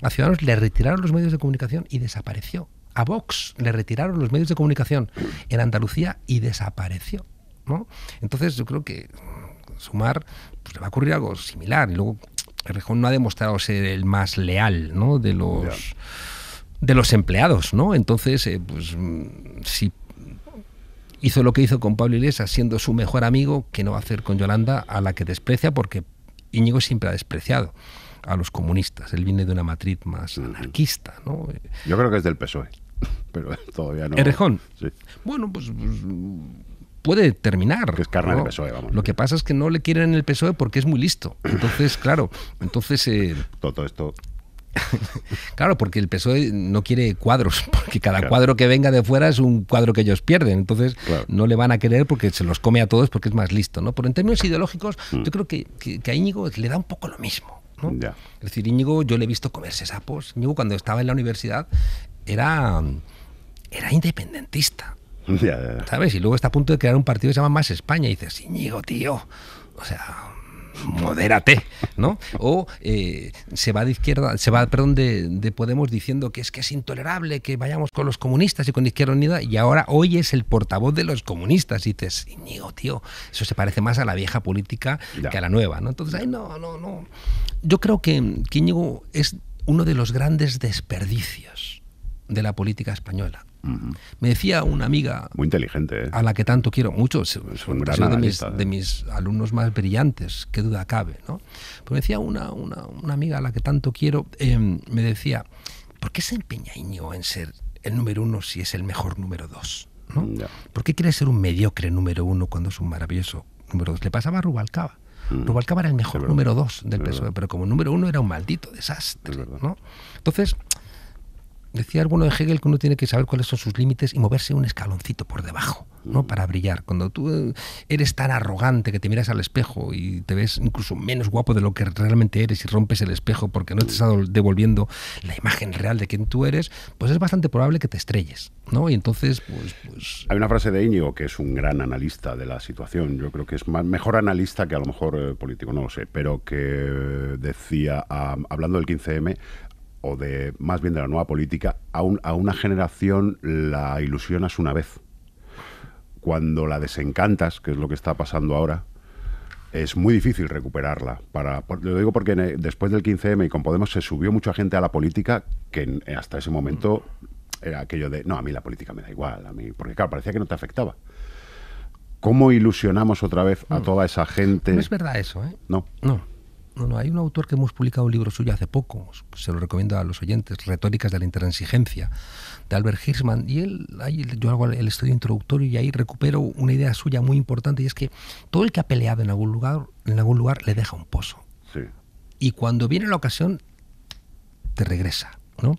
A Ciudadanos le retiraron los medios de comunicación y desapareció. A Vox le retiraron los medios de comunicación en Andalucía y desapareció. Entonces yo creo que sumar pues, le va a ocurrir algo similar. Y luego Rejón no ha demostrado ser el más leal de, los, de los empleados, ¿no? Entonces, eh, pues, mm, si hizo lo que hizo con Pablo Iglesias siendo su mejor amigo, que no va a hacer con Yolanda, a la que desprecia porque Íñigo siempre ha despreciado a los comunistas. Él viene de una matriz más anarquista, ¿no? Yo creo que es del PSOE, pero todavía no. Bueno, pues, pues puede terminar. E, lo que pasa es que no le quieren el PSOE porque es muy listo. Entonces, claro, entonces... Eh, todo esto claro, porque el PSOE no quiere cuadros, porque cada cuadro que venga de fuera es un cuadro que ellos pierden, entonces no le van a querer porque se los come a todos porque es más listo, ¿no? Pero en términos ideológicos, mm. yo creo que, a Íñigo le da un poco lo mismo, ¿no? Es decir, Íñigo, yo le he visto comerse sapos. Íñigo, cuando estaba en la universidad, era, era independentista. ¿Sabes? Y luego está a punto de crear un partido que se llama Más España. Y dices, Íñigo, tío. O sea, modérate, ¿no? O eh, se va de izquierda, se va, perdón, de, Podemos diciendo que es que es intolerable que vayamos con los comunistas y con Izquierda Unida y ahora hoy es el portavoz de los comunistas y dices, Íñigo, tío, eso se parece más a la vieja política que a la nueva, ¿no? Entonces, ay, no, no, no. Yo creo que, que es uno de los grandes desperdicios de la política española me decía una amiga. Muy inteligente, ¿eh? A la que tanto quiero mucho. Es, ¿eh? de, mis, alumnos más brillantes, qué duda cabe, ¿no? Pero me decía una, amiga a la que tanto quiero, em, me decía, ¿por qué se empeña en ser el número uno si es el mejor número dos? ¿no? por qué quiere ser un mediocre número uno cuando es un maravilloso número dos? Le pasaba a Rubalcaba. Mm. Rubalcaba era el mejor número dos del PSOE, pero como número uno era un maldito desastre. ¿no? Entonces, decía alguno de Hegel que uno tiene que saber cuáles son sus límites y moverse un escaloncito por debajo, ¿no? Mm. Para brillar. Cuando tú eh, eres tan arrogante que te miras al espejo y te ves incluso menos guapo de lo que realmente eres y rompes el espejo porque no te estás devolviendo la imagen real de quién tú eres, pues es bastante probable que te estrelles, ¿no? Y entonces, pues, pues... Hay una frase de Íñigo que es un gran analista de la situación. Yo creo que es más, mejor analista que a lo mejor eh, político, no lo sé, pero que decía, hablando del 15M, o de más bien de la nueva política, a, una generación la ilusionas una vez. Cuando la desencantas, que es lo que está pasando ahora, es muy difícil recuperarla. Para, lo digo porque eh, después del 15M y con Podemos se subió mucha gente a la política que eh, hasta ese momento mm. era aquello de, no, a mí la política me da igual, a mí, porque claro, parecía que no te afectaba. ¿Cómo ilusionamos otra vez a mm. toda esa gente? No es verdad eso, ¿eh? No. No. No, hay un autor que hemos publicado un libro suyo hace poco, se lo recomiendo a los oyentes, Retóricas de la Intransigencia, de Albert Hirschman, y él, yo hago el estudio introductorio y ahí recupero una idea suya muy importante, y es que todo el que ha peleado en algún lugar, en algún lugar le deja un pozo. Y cuando viene la ocasión, te regresa. O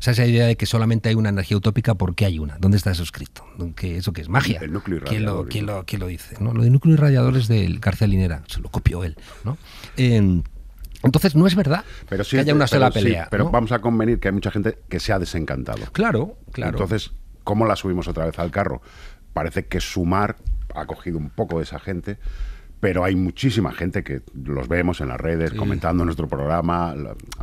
sea, esa idea de que solamente hay una energía utópica, porque hay una? ¿Dónde está eso escrito? ¿Eso que es? ¿Magia? El núcleo ¿Quién lo, dice? Lo de núcleo irradiador es del Carcelinera, se lo copió él, em, entonces no es verdad pero sí, que haya una sola pelea. pero vamos a convenir que hay mucha gente que se ha desencantado. Claro, claro. Entonces, ¿cómo la subimos otra vez al carro? Parece que sumar ha cogido un poco de esa gente pero hay muchísima gente que los vemos en las redes, comentando nuestro programa,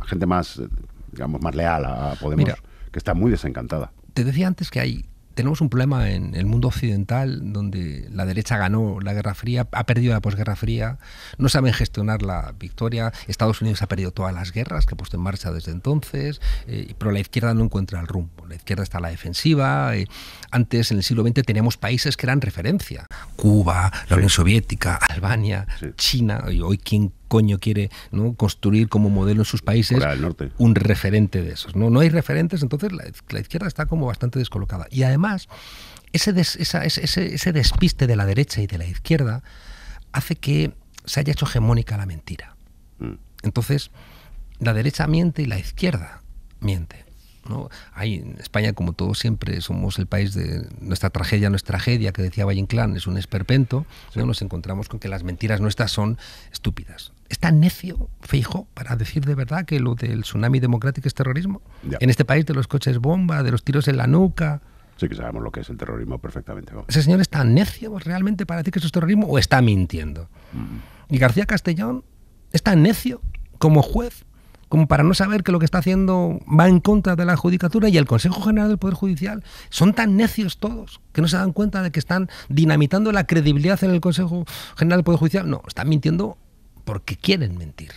gente más eh, digamos, más leal a, Podemos, que está muy desencantada. Te decía antes que hay tenemos un problema en el mundo occidental donde la derecha ganó la Guerra Fría, ha perdido la posguerra fría, no saben gestionar la victoria, Estados Unidos ha perdido todas las guerras que ha puesto en marcha desde entonces, eh, pero la izquierda no encuentra el rumbo, la izquierda está a la defensiva, eh, antes en el siglo XX teníamos países que eran referencia, Cuba, la Unión Soviética, Albania, China, y hoy quién coño quiere construir como modelo en sus países un referente de esos. ¿no? no hay referentes, entonces la, izquierda está como bastante descolocada. Y además, ese, ese, ese despiste de la derecha y de la izquierda hace que se haya hecho hegemónica la mentira. Mm. Entonces, la derecha miente y la izquierda miente. en España, como todos siempre, somos el país de nuestra tragedia, nuestra tragedia, que decía Valle Inclán, es un esperpento. Nos encontramos con que las mentiras nuestras son estúpidas. ¿Es tan necio, fijo, para decir de verdad que lo del tsunami democrático es terrorismo? En este país de los coches bomba, de los tiros en la nuca. Sí, que sabemos lo que es el terrorismo perfectamente. ¿Ese señor es tan necio realmente para decir que eso es terrorismo o está mintiendo? Mm. Y García Castellón es tan necio como juez como para no saber que lo que está haciendo va en contra de la Judicatura y el Consejo General del Poder Judicial. Son tan necios todos que no se dan cuenta de que están dinamitando la credibilidad en el Consejo General del Poder Judicial. No, están mintiendo porque quieren mentir.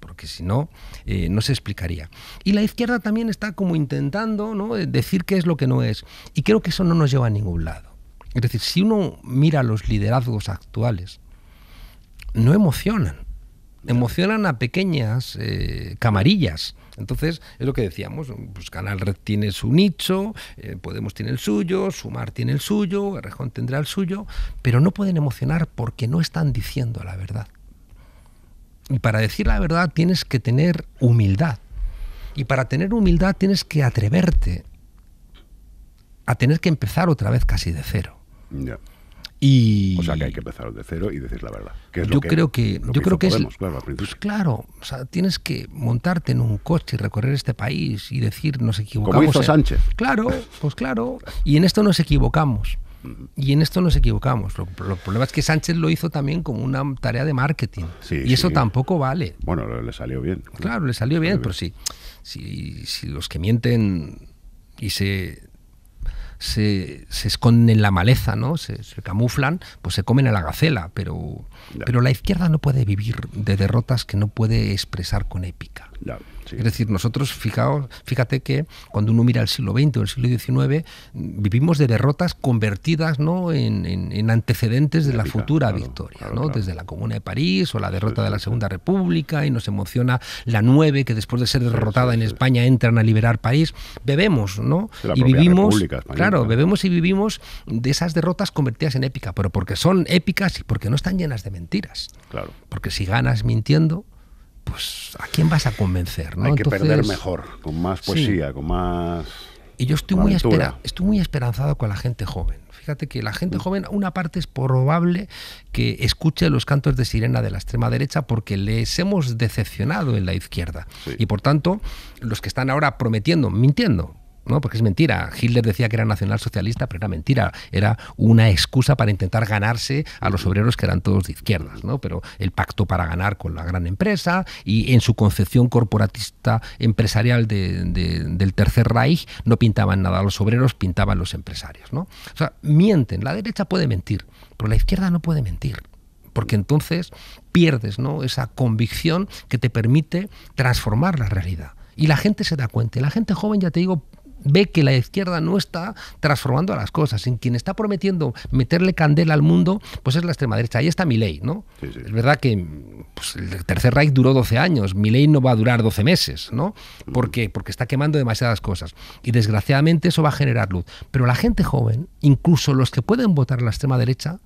porque si no, eh, no se explicaría. Y la izquierda también está como intentando eh, decir qué es lo que no es. Y creo que eso no nos lleva a ningún lado. Es decir, si uno mira los liderazgos actuales, no emocionan. Emocionan a pequeñas eh, camarillas. Entonces, es lo que decíamos, pues Canal Red tiene su nicho, Podemos tiene el suyo, Sumar tiene el suyo, Rejón tendrá el suyo, pero no pueden emocionar porque no están diciendo la verdad. Y para decir la verdad tienes que tener humildad. Y para tener humildad tienes que atreverte a tener que empezar otra vez casi de cero. Y... O sea que hay que empezar de cero y decir la verdad. Que yo creo que, yo creo que es, claro, pues claro, o sea, tienes que montarte en un coche y recorrer este país y decir nos equivocamos. Como hizo Sánchez. Claro, pues claro. Y en esto nos equivocamos y en esto nos equivocamos. Lo, problema es que Sánchez lo hizo también como una tarea de marketing. y eso tampoco vale. Bueno, le salió bien. Claro, le salió, bien, pero sí. Si, los que mienten y se se, esconden en la maleza, ¿no? Se, camuflan, pues se comen a la gacela, pero, pero la izquierda no puede vivir de derrotas que no puede expresar con épica. Es decir, nosotros, fijaos, fíjate que cuando uno mira el siglo XX o el siglo XIX, vivimos de derrotas convertidas en, antecedentes de la, futura victoria, ¿no? desde la Comuna de París o la derrota de la Segunda República, y nos emociona la nueve que después de ser derrotada en España entran a liberar París. Bebemos, ¿no? Y vivimos, claro, bebemos y vivimos de esas derrotas convertidas en épica, pero porque son épicas y porque no están llenas de mentiras. Claro. Porque si ganas mintiendo, pues ¿a quién vas a convencer? ¿no? Hay que perder mejor, con más poesía, con más... Y yo estoy muy, estoy muy esperanzado con la gente joven. Fíjate que la gente mm. joven, una parte es probable que escuche los cantos de sirena de la extrema derecha porque les hemos decepcionado en la izquierda. Y por tanto, los que están ahora prometiendo, mintiendo, ¿no? Porque es mentira. Hitler decía que era nacionalsocialista, pero era mentira. Era una excusa para intentar ganarse a los obreros que eran todos de izquierdas, ¿no? Pero el pacto para ganar con la gran empresa y en su concepción corporatista empresarial del Tercer Reich no pintaban nada a los obreros, pintaban los empresarios, ¿no? O sea, mienten. La derecha puede mentir, pero la izquierda no puede mentir porque entonces pierdes ¿no? esa convicción que te permite transformar la realidad. Y la gente se da cuenta, la gente joven, ya te digo, ve que la izquierda no está transformando a las cosas. En quien está prometiendo meterle candela al mundo, pues es la extrema derecha. Ahí está ley, ¿no? Es verdad que pues, el tercer Reich duró 12 años, Mi ley no va a durar 12 meses, ¿no? ¿Por Porque está quemando demasiadas cosas. Y desgraciadamente eso va a generar luz. Pero la gente joven, incluso los que pueden votar a la extrema derecha,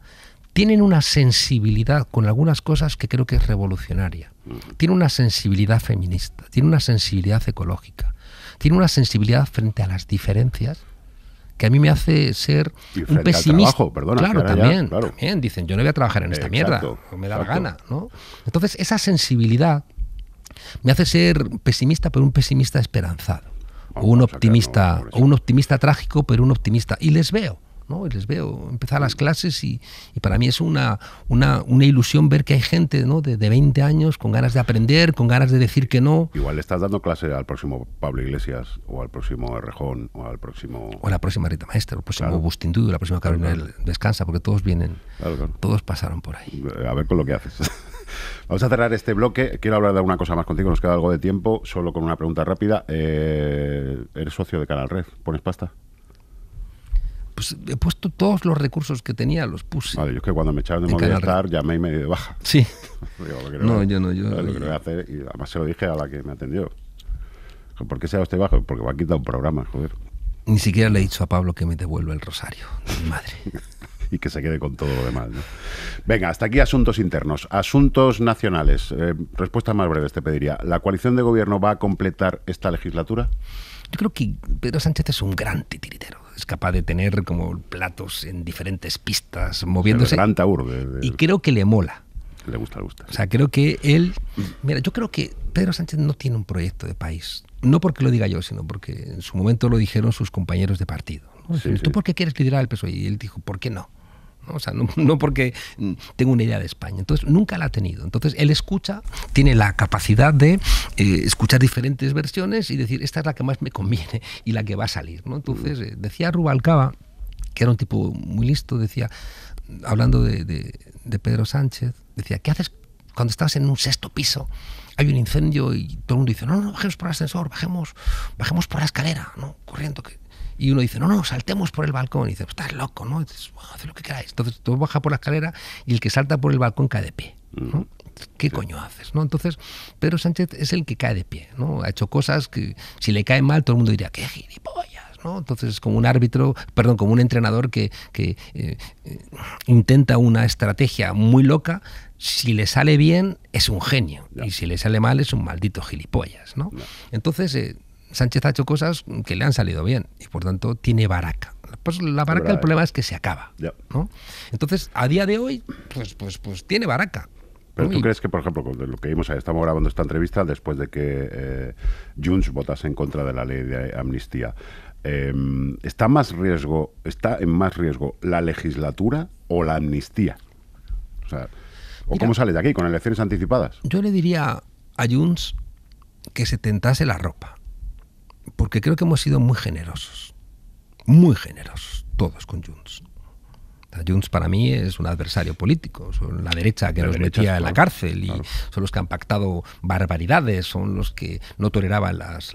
tienen una sensibilidad con algunas cosas que creo que es revolucionaria. Tiene una sensibilidad feminista, tiene una sensibilidad ecológica, tiene una sensibilidad frente a las diferencias que a mí me hace ser un pesimista. claro, también, Dicen, yo no voy a trabajar en esta mierda, me da la gana, ¿no? Entonces, esa sensibilidad me hace ser pesimista, pero un pesimista esperanzado. o un optimista, o un optimista trágico, pero un optimista. Y les veo. ¿no? Y les veo empezar las clases y, y para mí es una, una, ilusión ver que hay gente ¿no? de, de, 20 años con ganas de aprender, con ganas de decir que no. Igual le estás dando clase al próximo Pablo Iglesias o al próximo Rejón o al próximo... O a la próxima Rita Maestra, o al próximo la próxima Carolina Descansa, porque todos vienen, todos pasaron por ahí. A ver con lo que haces. Vamos a cerrar este bloque. Quiero hablar de alguna cosa más contigo, nos queda algo de tiempo, solo con una pregunta rápida. Eh, ¿Eres socio de Canal Red? ¿Pones pasta? pues he puesto todos los recursos que tenía, los puse. Vale, yo es que cuando me echaron de molestar llamé y me di de baja. Sí. no, yo no, yo. Lo que voy a hacer, y además se lo dije a la que me atendió. ¿Por qué se ha usted bajo? Porque me ha quitado un programa, joder. Ni siquiera le he dicho a Pablo que me devuelva el rosario madre. y que se quede con todo lo demás. ¿no? Venga, hasta aquí asuntos internos. Asuntos nacionales. Eh, respuestas más breves te pediría. ¿La coalición de gobierno va a completar esta legislatura? Yo creo que Pedro Sánchez es un gran titiritero es capaz de tener como platos en diferentes pistas moviéndose. Y creo que le mola. Le gusta, le gusta. O sea, creo que él. Mira, yo creo que Pedro Sánchez no tiene un proyecto de país. No porque lo diga yo, sino porque en su momento lo dijeron sus compañeros de partido. ¿Tú por qué quieres liderar al PSOE? Y él dijo, ¿por qué no? ¿no? O sea, no, porque tengo una idea de España. Entonces, nunca la ha tenido. Entonces, él escucha, tiene la capacidad de eh, escuchar diferentes versiones y decir, esta es la que más me conviene y la que va a salir. ¿no? Entonces, eh, decía Rubalcaba, que era un tipo muy listo, decía, hablando de, Pedro Sánchez, decía, ¿qué haces cuando estás en un sexto piso? hay un incendio y todo el mundo dice, no, no, bajemos por el ascensor, bajemos, bajemos por la escalera, ¿no? Corriendo. Que y uno dice, no, no, saltemos por el balcón. Y dice, estás loco, ¿no? Y bueno, haz lo que queráis. Entonces tú bajas por la escalera y el que salta por el balcón cae de pie. ¿Qué coño haces? ¿no? Entonces, pero Sánchez es el que cae de pie. ¿no? Ha hecho cosas que si le cae mal todo el mundo diría, qué gilipollas. ¿no? Entonces, como un árbitro, perdón, como un entrenador que, eh, eh, intenta una estrategia muy loca, si le sale bien es un genio y si le sale mal es un maldito gilipollas. ¿no? Entonces, eh, Sánchez ha hecho cosas que le han salido bien y por tanto tiene baraca. Pues la baraca, el problema es que se acaba. Entonces, a día de hoy, pues, pues, pues tiene baraca. Pero tú crees que, por ejemplo, lo que vimos, estamos grabando esta entrevista después de que eh, Junts votase en contra de la ley de amnistía. Em, ¿Está más riesgo, está en más riesgo la legislatura o la amnistía? O cómo sale de aquí con elecciones anticipadas? Yo le diría a Junts que se tentase la ropa porque creo que hemos sido muy generosos, muy generosos todos con Junts. Junts para mí es un adversario político, son la derecha que nos metía en la cárcel y son los que han pactado barbaridades, son los que no toleraban las,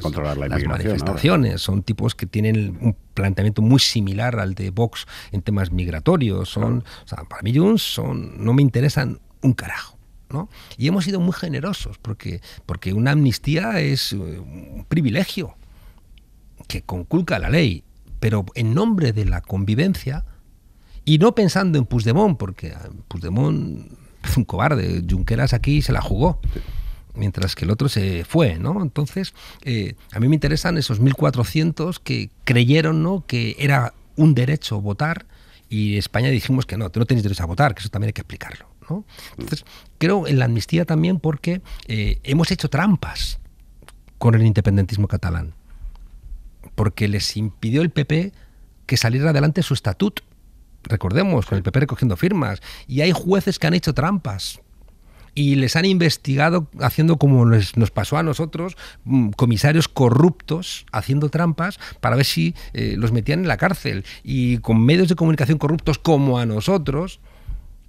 controlar las manifestaciones, son tipos que tienen un planteamiento muy similar al de Vox en temas migratorios, son, o sea, para mí Junts son, no me interesan un carajo. Y hemos sido muy generosos, porque, porque una amnistía es eh, un privilegio que conculca la ley, pero en nombre de la convivencia, y no pensando en Puigdemont, porque Puigdemont es un cobarde, Junqueras aquí se la jugó mientras que el otro se fue, ¿no? Entonces, eh, a mí me interesan esos 1.400 que creyeron, que era un derecho votar y España dijimos que no, no tienes derecho a votar, que eso también hay que explicarlo. Entonces, creo en la amnistía también porque eh, hemos hecho trampas con el independentismo catalán, porque les impidió el PP que saliera adelante su estatut, Recordemos, con el PP recogiendo firmas. Y hay jueces que han hecho trampas y les han investigado haciendo como nos pasó a nosotros, mm, comisarios corruptos haciendo trampas para ver si eh, los metían en la cárcel. Y con medios de comunicación corruptos como a nosotros,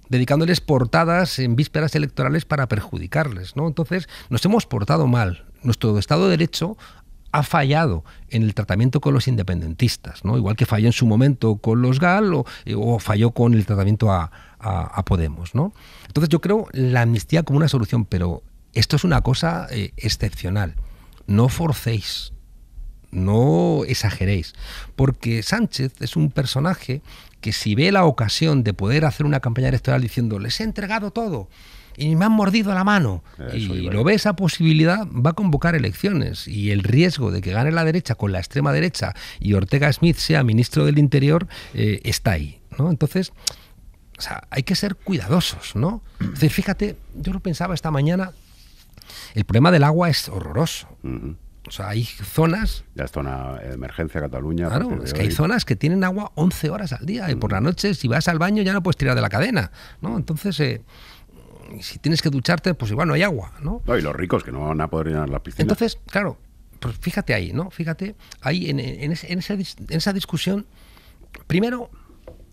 dedicándoles portadas en vísperas electorales para perjudicarles. ¿no? Entonces, nos hemos portado mal. Nuestro Estado de Derecho ha fallado en el tratamiento con los independentistas, ¿no? igual que falló en su momento con los GAL o, eh, falló con el tratamiento a, a, Podemos. ¿no? Entonces yo creo la amnistía como una solución, pero esto es una cosa eh, excepcional. No forcéis, no exageréis, porque Sánchez es un personaje que si ve la ocasión de poder hacer una campaña electoral diciendo les he entregado todo, y me han mordido la mano. y lo ve esa posibilidad, va a convocar elecciones. Y el riesgo de que gane la derecha con la extrema derecha y Ortega Smith sea ministro del Interior eh, está ahí. ¿no? Entonces, hay que ser cuidadosos. ¿no? fíjate, yo lo pensaba esta mañana, el problema del agua es horroroso. O sea, hay zonas... Ya es zona de emergencia Cataluña. Claro, es que hay zonas que tienen agua 11 horas al día y por la noche si vas al baño ya no puedes tirar de la cadena, ¿no? Entonces... Eh, si tienes que ducharte, pues igual no hay agua, ¿no? y los ricos que no van a poder llenar la piscina. Entonces, claro, pues fíjate ahí, ¿no? Fíjate ahí en, esa, en, esa, discusión. Primero,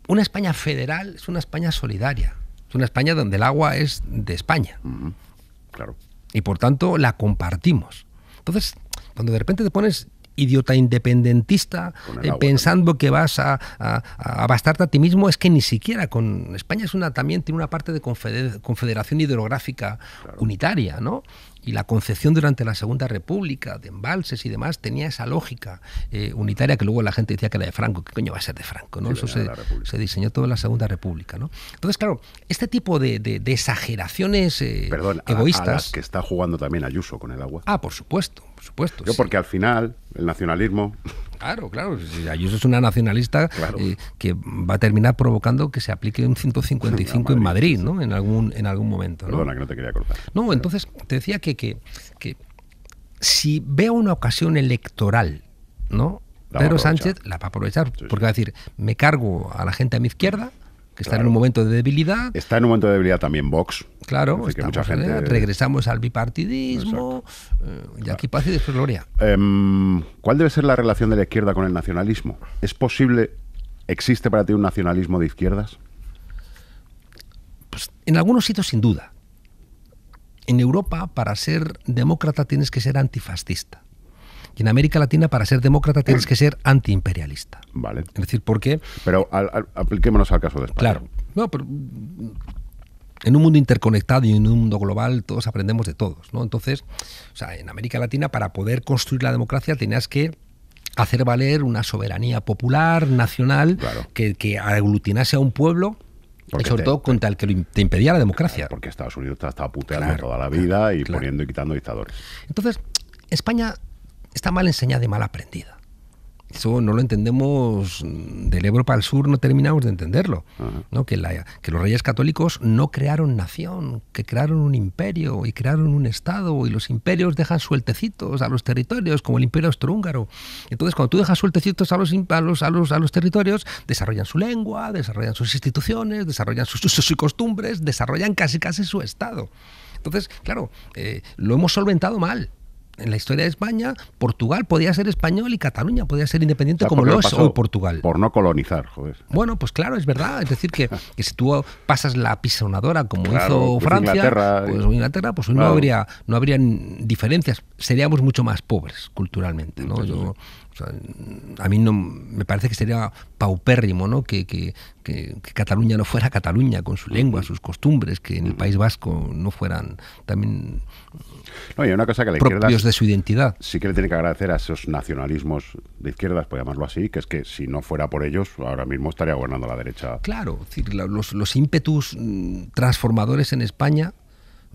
una España federal es una España solidaria. Es una España donde el agua es de España. Claro. Y por tanto la compartimos. Entonces, cuando de repente te pones idiota independentista eh, pensando que vas a, bastarte a, a ti mismo es que ni siquiera con España es una también tiene una parte de confederación hidrográfica unitaria no y la concepción durante la Segunda República de embalses y demás tenía esa lógica eh, unitaria que luego la gente decía que era de Franco. ¿Qué coño va a ser de Franco? ¿no? Eso se, diseñó todo en la Segunda República. ¿no? Entonces, claro, este tipo de, de, exageraciones eh, egoístas. que está jugando también Ayuso con el agua. Ah, por supuesto, yo, porque al final, el nacionalismo. Claro, claro. Ayuso es una nacionalista eh, que va a terminar provocando que se aplique un 155 ah, en Madrid, ¿no? En algún, en algún momento. ¿no? Perdona, que no te quería cortar. No, entonces te decía que, que, si veo una ocasión electoral, ¿no? Pedro Sánchez la va a aprovechar, porque va a decir, me cargo a la gente a mi izquierda, que está en un momento de debilidad. Está en un momento de debilidad también Vox. Claro, que mucha gente... regresamos al bipartidismo eh, y aquí paz y gloria. Em, ¿Cuál debe ser la relación de la izquierda con el nacionalismo? ¿Es posible, existe para ti un nacionalismo de izquierdas? Pues en algunos sitios sin duda. En Europa, para ser demócrata tienes que ser antifascista. Y en América Latina, para ser demócrata, tienes que ser antiimperialista. Vale. Es decir, ¿por qué? Pero al, apliquémonos al caso de España. Claro. No, pero en un mundo interconectado y en un mundo global todos aprendemos de todos, ¿no? Entonces, o sea, en América Latina para poder construir la democracia tenías que hacer valer una soberanía popular, nacional, que, aglutinase a un pueblo y sobre todo contra el que te impedía la democracia. Porque Estados Unidos te ha estado puteando toda la vida y poniendo y quitando dictadores. Entonces, España está mal enseñada y mal aprendida. Eso no lo entendemos del Ebro para el sur, no terminamos de entenderlo. ¿no? Que, los reyes católicos no crearon nación, que crearon un imperio y crearon un Estado y los imperios dejan sueltecitos a los territorios, como el imperio austrohúngaro. Entonces, cuando tú dejas sueltecitos a los, a los, a los, territorios, desarrollan su lengua, desarrollan sus instituciones, desarrollan sus usos y costumbres, desarrollan casi casi su Estado. Entonces, claro, eh, lo hemos solventado mal en la historia de España, Portugal podía ser español y Cataluña podía ser independiente como lo es hoy Portugal. Por no colonizar, joder. Bueno, pues claro, es verdad. Es decir, que, si tú pasas la pisonadora como hizo pues Francia, o pues Inglaterra, pues hoy no habría no habrían diferencias. Seríamos mucho más pobres culturalmente. ¿no? a mí no, me parece que sería paupérrimo ¿no? que, Cataluña no fuera Cataluña, con su lengua, sus costumbres, que en el País Vasco no fueran también no, y una cosa que la propios de su identidad. Sí que le tiene que agradecer a esos nacionalismos de izquierdas, por llamarlo así, que es que si no fuera por ellos, ahora mismo estaría gobernando la derecha. Claro, los, los ímpetus mm, transformadores en España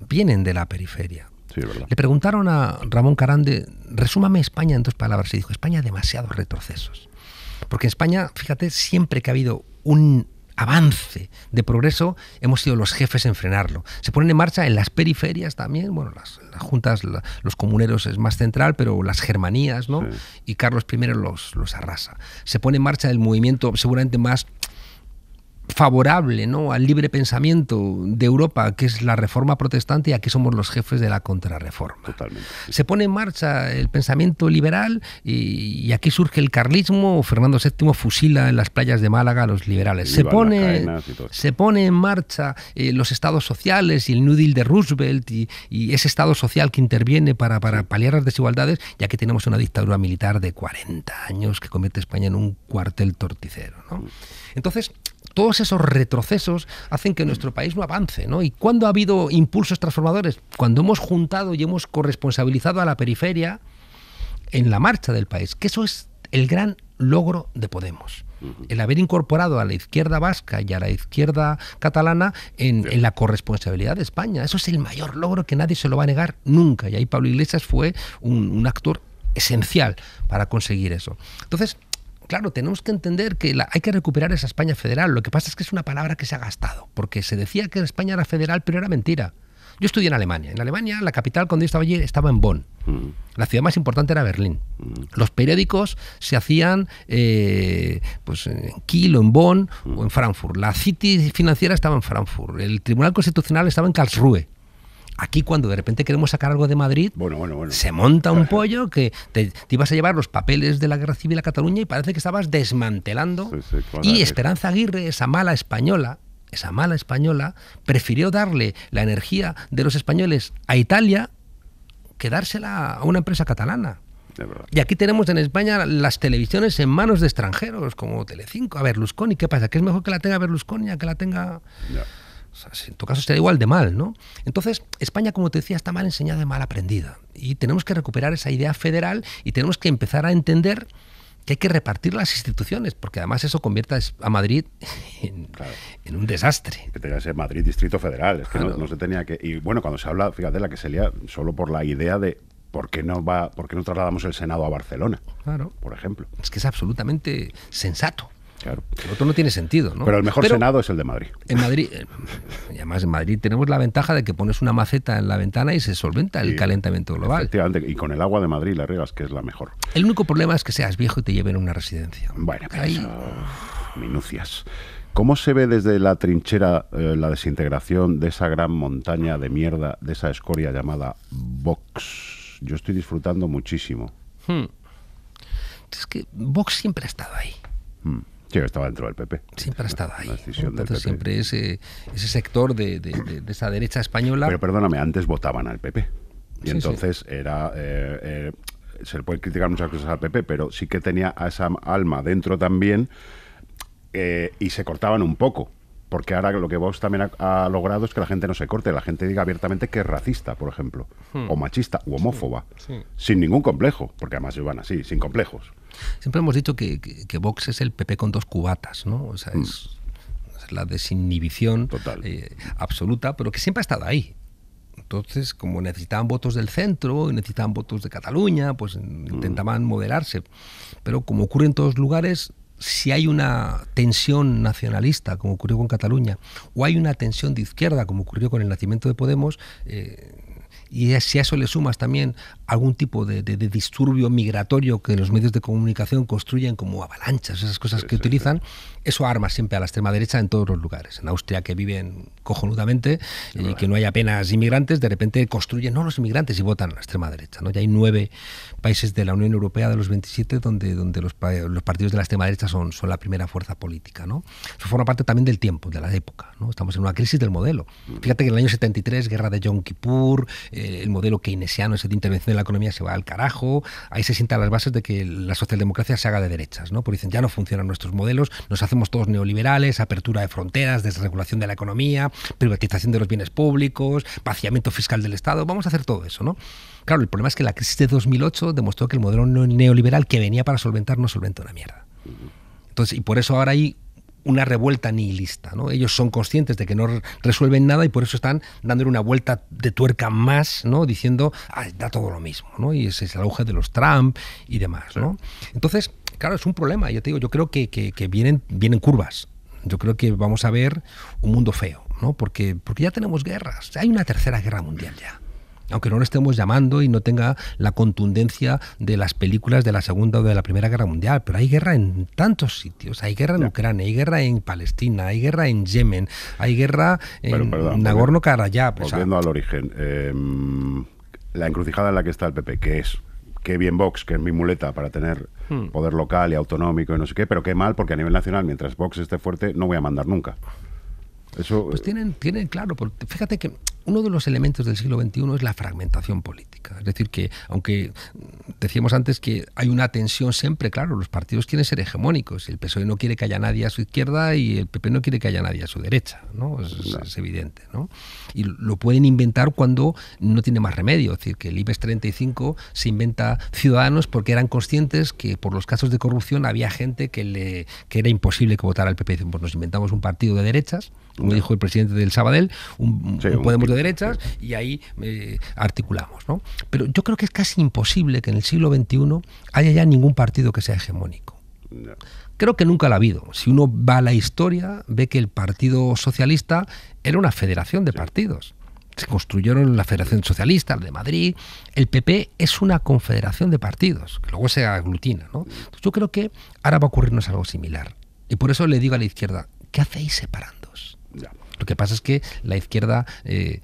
vienen de la periferia le preguntaron a Ramón Carande, resúmame España en dos palabras, y dijo, España demasiados retrocesos. Porque en España, fíjate, siempre que ha habido un avance de progreso, hemos sido los jefes en frenarlo. Se ponen en marcha en las periferias también, bueno, las, juntas, los comuneros es más central, pero las germanías, ¿no? Y Carlos I los, los arrasa. Se pone en marcha el movimiento seguramente más favorable ¿no? al libre pensamiento de Europa, que es la reforma protestante, y aquí somos los jefes de la contrarreforma. Se pone en marcha el pensamiento liberal y, aquí surge el carlismo. Fernando VII fusila en las playas de Málaga a los liberales. Se pone, se pone en marcha eh, los estados sociales y el New Deal de Roosevelt y, ese estado social que interviene para, paliar las desigualdades, ya que tenemos una dictadura militar de 40 años que convierte España en un cuartel torticero. Entonces, todos esos retrocesos hacen que nuestro país no avance, ¿no? ¿Y cuándo ha habido impulsos transformadores? Cuando hemos juntado y hemos corresponsabilizado a la periferia en la marcha del país, que eso es el gran logro de Podemos. El haber incorporado a la izquierda vasca y a la izquierda catalana en, la corresponsabilidad de España. Eso es el mayor logro que nadie se lo va a negar nunca. Y ahí Pablo Iglesias fue un, un actor esencial para conseguir eso. Entonces, claro, tenemos que entender que hay que recuperar esa España federal. Lo que pasa es que es una palabra que se ha gastado, porque se decía que España era federal, pero era mentira. Yo estudié en Alemania. En Alemania, la capital, cuando yo estaba allí, estaba en Bonn. Mm. La ciudad más importante era Berlín. Mm. Los periódicos se hacían eh, pues, en Kiel o en Bonn o en mm. Frankfurt. La City financiera estaba en Frankfurt. El Tribunal Constitucional estaba en Karlsruhe. Aquí cuando de repente queremos sacar algo de Madrid, se monta un pollo que te, ibas a llevar los papeles de la Guerra Civil a Cataluña y parece que estabas desmantelando. y Esperanza Aguirre, esa mala española, esa mala española, prefirió darle la energía de los españoles a Italia que dársela a una empresa catalana. Y aquí tenemos en España las televisiones en manos de extranjeros, como Telecinco. A Berlusconi, ¿qué pasa? ¿Que es mejor que la tenga Berlusconi que la tenga en tu caso sería igual de mal, ¿no? Entonces, España, como te decía, está mal enseñada y mal aprendida. Y tenemos que recuperar esa idea federal y tenemos que empezar a entender que hay que repartir las instituciones, porque además eso convierte a Madrid en, un desastre. Que tenía que eh, ser Madrid Distrito Federal, es se tenía que... Y bueno, cuando se habla, fíjate, la que se lía solo por la idea de ¿por qué no, va, por qué no trasladamos el Senado a Barcelona, claro. por ejemplo. Es que es absolutamente sensato. Claro. El otro no tiene sentido, ¿no? Pero el mejor Senado es el de Madrid. En Madrid, eh, además en Madrid tenemos la ventaja de que pones una maceta en la ventana y se solventa el calentamiento global. Efectivamente, y con el agua de Madrid la regas que es la mejor. El único problema es que seas viejo y te lleven a una residencia. Bueno, pero Ahí... minucias. ¿Cómo se ve desde la trinchera eh, la desintegración de esa gran montaña de mierda, de esa escoria llamada Vox? Yo estoy disfrutando muchísimo. Hmm. Es que Vox siempre ha estado ahí. Hmm. Yo estaba dentro del PP. Siempre ha estado ahí. Entonces siempre ese, ese sector de, esa derecha española... Pero perdóname, antes votaban al PP. Y entonces era... Eh, eh, se le puede criticar muchas cosas al PP, pero sí que tenía a esa alma dentro también eh, y se cortaban un poco. Porque ahora lo que Vox también ha, logrado es que la gente no se corte, la gente diga abiertamente que es racista, por ejemplo, hmm. o machista, o homófoba, sin ningún complejo, porque además se así, sin complejos. Siempre hemos dicho que, que, Vox es el PP con dos cubatas, ¿no? O sea, es, mm. la desinhibición Total. Eh, absoluta, pero que siempre ha estado ahí. Entonces, como necesitaban votos del centro, y necesitaban votos de Cataluña, pues mm. intentaban moderarse. Pero como ocurre en todos lugares, si hay una tensión nacionalista, como ocurrió con Cataluña, o hay una tensión de izquierda, como ocurrió con el nacimiento de Podemos, eh, y si a eso le sumas también algún tipo de, de, disturbio migratorio que los medios de comunicación construyen como avalanchas, esas cosas que utilizan, eso arma siempre a la extrema derecha en todos los lugares. En Austria, que viven cojonudamente y que no hay apenas inmigrantes, de repente construyen, no los inmigrantes y votan a la extrema derecha. ¿no? Ya hay nueve países de la Unión Europea de los 27 donde, donde los, los partidos de la extrema derecha son, son la primera fuerza política. ¿no? Eso forma parte también del tiempo, de la época. ¿no? Estamos en una crisis del modelo. Mm. Fíjate que en el año 73, guerra de Yom Kippur, eh, el modelo keynesiano, ese de intervención la economía se va al carajo, ahí se sientan las bases de que la socialdemocracia se haga de derechas, ¿no? Porque dicen, ya no funcionan nuestros modelos, nos hacemos todos neoliberales, apertura de fronteras, desregulación de la economía, privatización de los bienes públicos, vaciamiento fiscal del Estado, vamos a hacer todo eso, ¿no? Claro, el problema es que la crisis de 2008 demostró que el modelo neoliberal que venía para solventar no solventó una mierda. Entonces, y por eso ahora hay una revuelta nihilista. ¿no? Ellos son conscientes de que no resuelven nada y por eso están dándole una vuelta de tuerca más, ¿no? diciendo, ah, da todo lo mismo. ¿no? Y ese es el auge de los Trump y demás. ¿no? Entonces, claro, es un problema. Yo te digo, yo creo que, vienen, vienen curvas. Yo creo que vamos a ver un mundo feo, ¿no? porque, porque ya tenemos guerras. Hay una tercera guerra mundial ya aunque no lo estemos llamando y no tenga la contundencia de las películas de la Segunda o de la Primera Guerra Mundial, pero hay guerra en tantos sitios, hay guerra en Ucrania, hay guerra en Palestina, hay guerra en Yemen, hay guerra en Nagorno-Karabaj. Volviendo al origen, em, la encrucijada en la que está el PP, que es qué bien Vox, que es mi muleta para tener hmm. poder local y autonómico y no sé qué, pero qué mal porque a nivel nacional, mientras Vox esté fuerte, no voy a mandar nunca pues eh, tienen, tienen claro, fíjate que uno de los elementos del siglo XXI es la fragmentación política. Es decir, que aunque decíamos antes que hay una tensión siempre, claro, los partidos quieren ser hegemónicos. El PSOE no quiere que haya nadie a su izquierda y el PP no quiere que haya nadie a su derecha. ¿no? Es, evidente. ¿no? Y lo pueden inventar cuando no tiene más remedio. Es decir, que el IBEX 35 se inventa ciudadanos porque eran conscientes que por los casos de corrupción había gente que, le, que era imposible que votara al PP. Pues nos inventamos un partido de derechas como dijo el presidente del Sabadell, un, Podemos de derechas, y ahí eh, articulamos. ¿no? Pero yo creo que es casi imposible que en el siglo XXI haya ya ningún partido que sea hegemónico. Creo que nunca la ha habido. Si uno va a la historia, ve que el Partido Socialista era una federación de partidos se construyeron la Federación Socialista, la de Madrid. El PP es una confederación de partidos, que luego se aglutina. yo creo que ahora va a ocurrirnos algo similar. Y por eso le digo a la izquierda, ¿qué hacéis separándos? Lo que pasa es que la izquierda eh,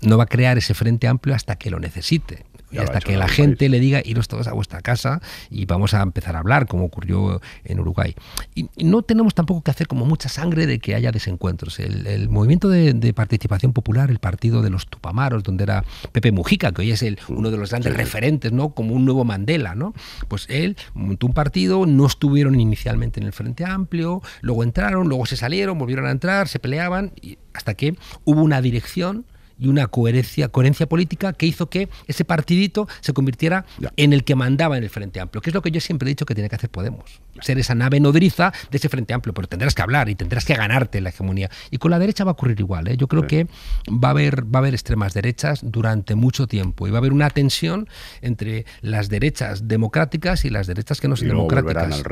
no va a crear ese frente amplio hasta que lo necesite hasta que la gente le diga iros todos a vuestra casa y vamos a empezar a hablar, como ocurrió en Uruguay. Y, no tenemos tampoco que hacer como mucha sangre de que haya desencuentros. El, movimiento de, participación popular, el partido de los Tupamaros, donde era Pepe Mujica, que hoy es el, uno de los grandes referentes, ¿no? Como un nuevo Mandela, ¿no? Pues él montó un partido, no estuvieron inicialmente en el Frente Amplio, luego entraron, luego se salieron, volvieron a entrar, se peleaban, hasta que hubo una dirección y una coherencia, coherencia política que hizo que ese partidito se convirtiera en el que mandaba en el Frente Amplio, que es lo que yo siempre he dicho que tiene que hacer Podemos, ser esa nave nodriza de ese Frente Amplio, pero tendrás que hablar y tendrás que ganarte la hegemonía. Y con la derecha va a ocurrir igual, ¿eh? yo creo que va a, haber, va a haber extremas derechas durante mucho tiempo y va a haber una tensión entre las derechas democráticas y las derechas que no son y democráticas.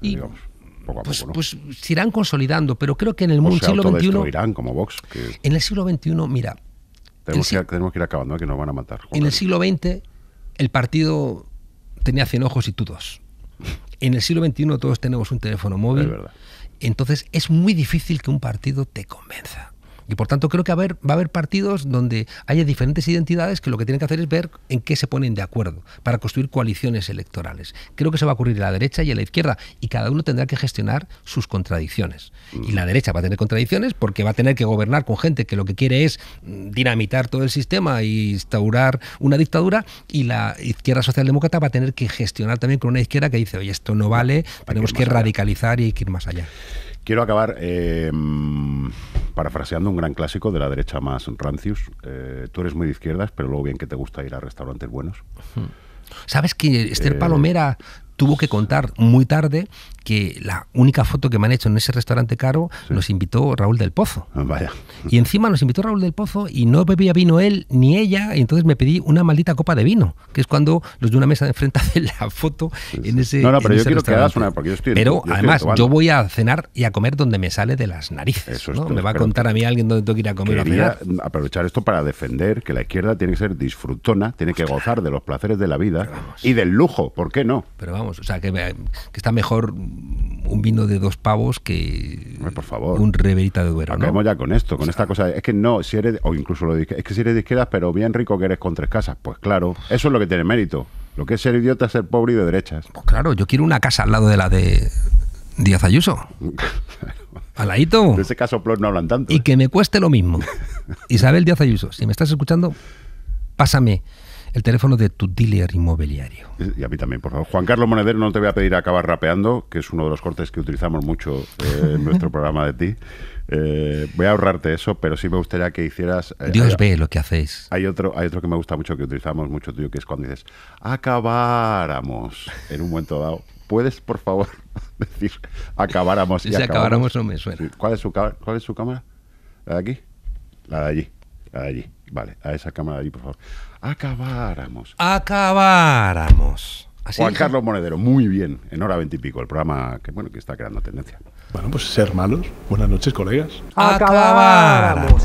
y, pues, pues, se irán consolidando, pero creo que en el mundo siglo XXI. Irán, como Vox, En el siglo XXI, mira, tenemos, que, ir acabando, que nos van a matar. En el siglo XX, el partido tenía 100 ojos y tú dos. En el siglo XXI todos tenemos un teléfono móvil. Entonces es muy difícil que un partido te convenza. Y por tanto creo que va a haber partidos donde haya diferentes identidades que lo que tienen que hacer es ver en qué se ponen de acuerdo para construir coaliciones electorales. Creo que se va a ocurrir a la derecha y en la izquierda y cada uno tendrá que gestionar sus contradicciones. Y la derecha va a tener contradicciones porque va a tener que gobernar con gente que lo que quiere es mm, dinamitar todo el sistema e instaurar una dictadura y la izquierda socialdemócrata va a tener que gestionar también con una izquierda que dice, oye, esto no vale, tenemos que, que radicalizar y hay que ir más allá. Quiero acabar em, parafraseando un gran clásico de la derecha más rancius. Eh, tú eres muy de izquierdas, pero luego bien que te gusta ir a restaurantes buenos. ¿Sabes que Esther eh, Palomera tuvo que contar muy tarde que la única foto que me han hecho en ese restaurante caro nos invitó Raúl del Pozo. Ah, vaya. Y encima nos invitó Raúl del Pozo y no bebía vino él ni ella, y entonces me pedí una maldita copa de vino, que es cuando los dio una mesa de enfrente hacen la foto en ese No, no, pero yo quiero que hagas una, porque yo estoy... Pero además, yo voy a cenar y a comer donde me sale de las narices, Eso ¿no? Me va a contar a mí alguien donde tengo que ir a comer Quería a aprovechar esto para defender que la izquierda tiene que ser disfrutona, tiene que gozar de los placeres de la vida y del lujo, ¿por qué no? Pero vamos, o sea, eh, que, está mejor un vino de dos pavos que por favor. un reverita de duero. Acabemos ya con esto, con esta cosa. Es que no, si eres, o incluso lo dije, es que si eres de izquierdas, pero bien rico que eres con tres casas. Pues claro, eso es lo que tiene mérito. Lo que es ser idiota es ser pobre y de derechas. Pues claro, yo quiero una casa al lado de la de Díaz Ayuso. Alaito. En ese caso, Plot no hablan tanto. Y ¿eh? que me cueste lo mismo. Isabel Díaz Ayuso, si me estás escuchando, pásame el teléfono de tu dealer inmobiliario. Y a mí también, por favor. Juan Carlos Monedero, no te voy a pedir acabar rapeando, que es uno de los cortes que utilizamos mucho eh, en nuestro programa de ti. Eh, voy a ahorrarte eso, pero sí me gustaría que hicieras. Eh, Dios ve lo que hacéis. Hay otro, hay otro que me gusta mucho, que utilizamos mucho tuyo, que es cuando dices, acabáramos en un momento dado. ¿Puedes, por favor, decir acabáramos? Y si acabáramos, no me suena. es cuál es su cámara? ¿La de aquí? La de allí. La de allí. Vale, a esa cámara de allí, por favor acabáramos. Acabáramos. Juan Carlos Monedero, muy bien, en hora veintipico, el programa que bueno que está creando tendencia. Bueno, pues ser malos. Buenas noches, colegas. Acabáramos.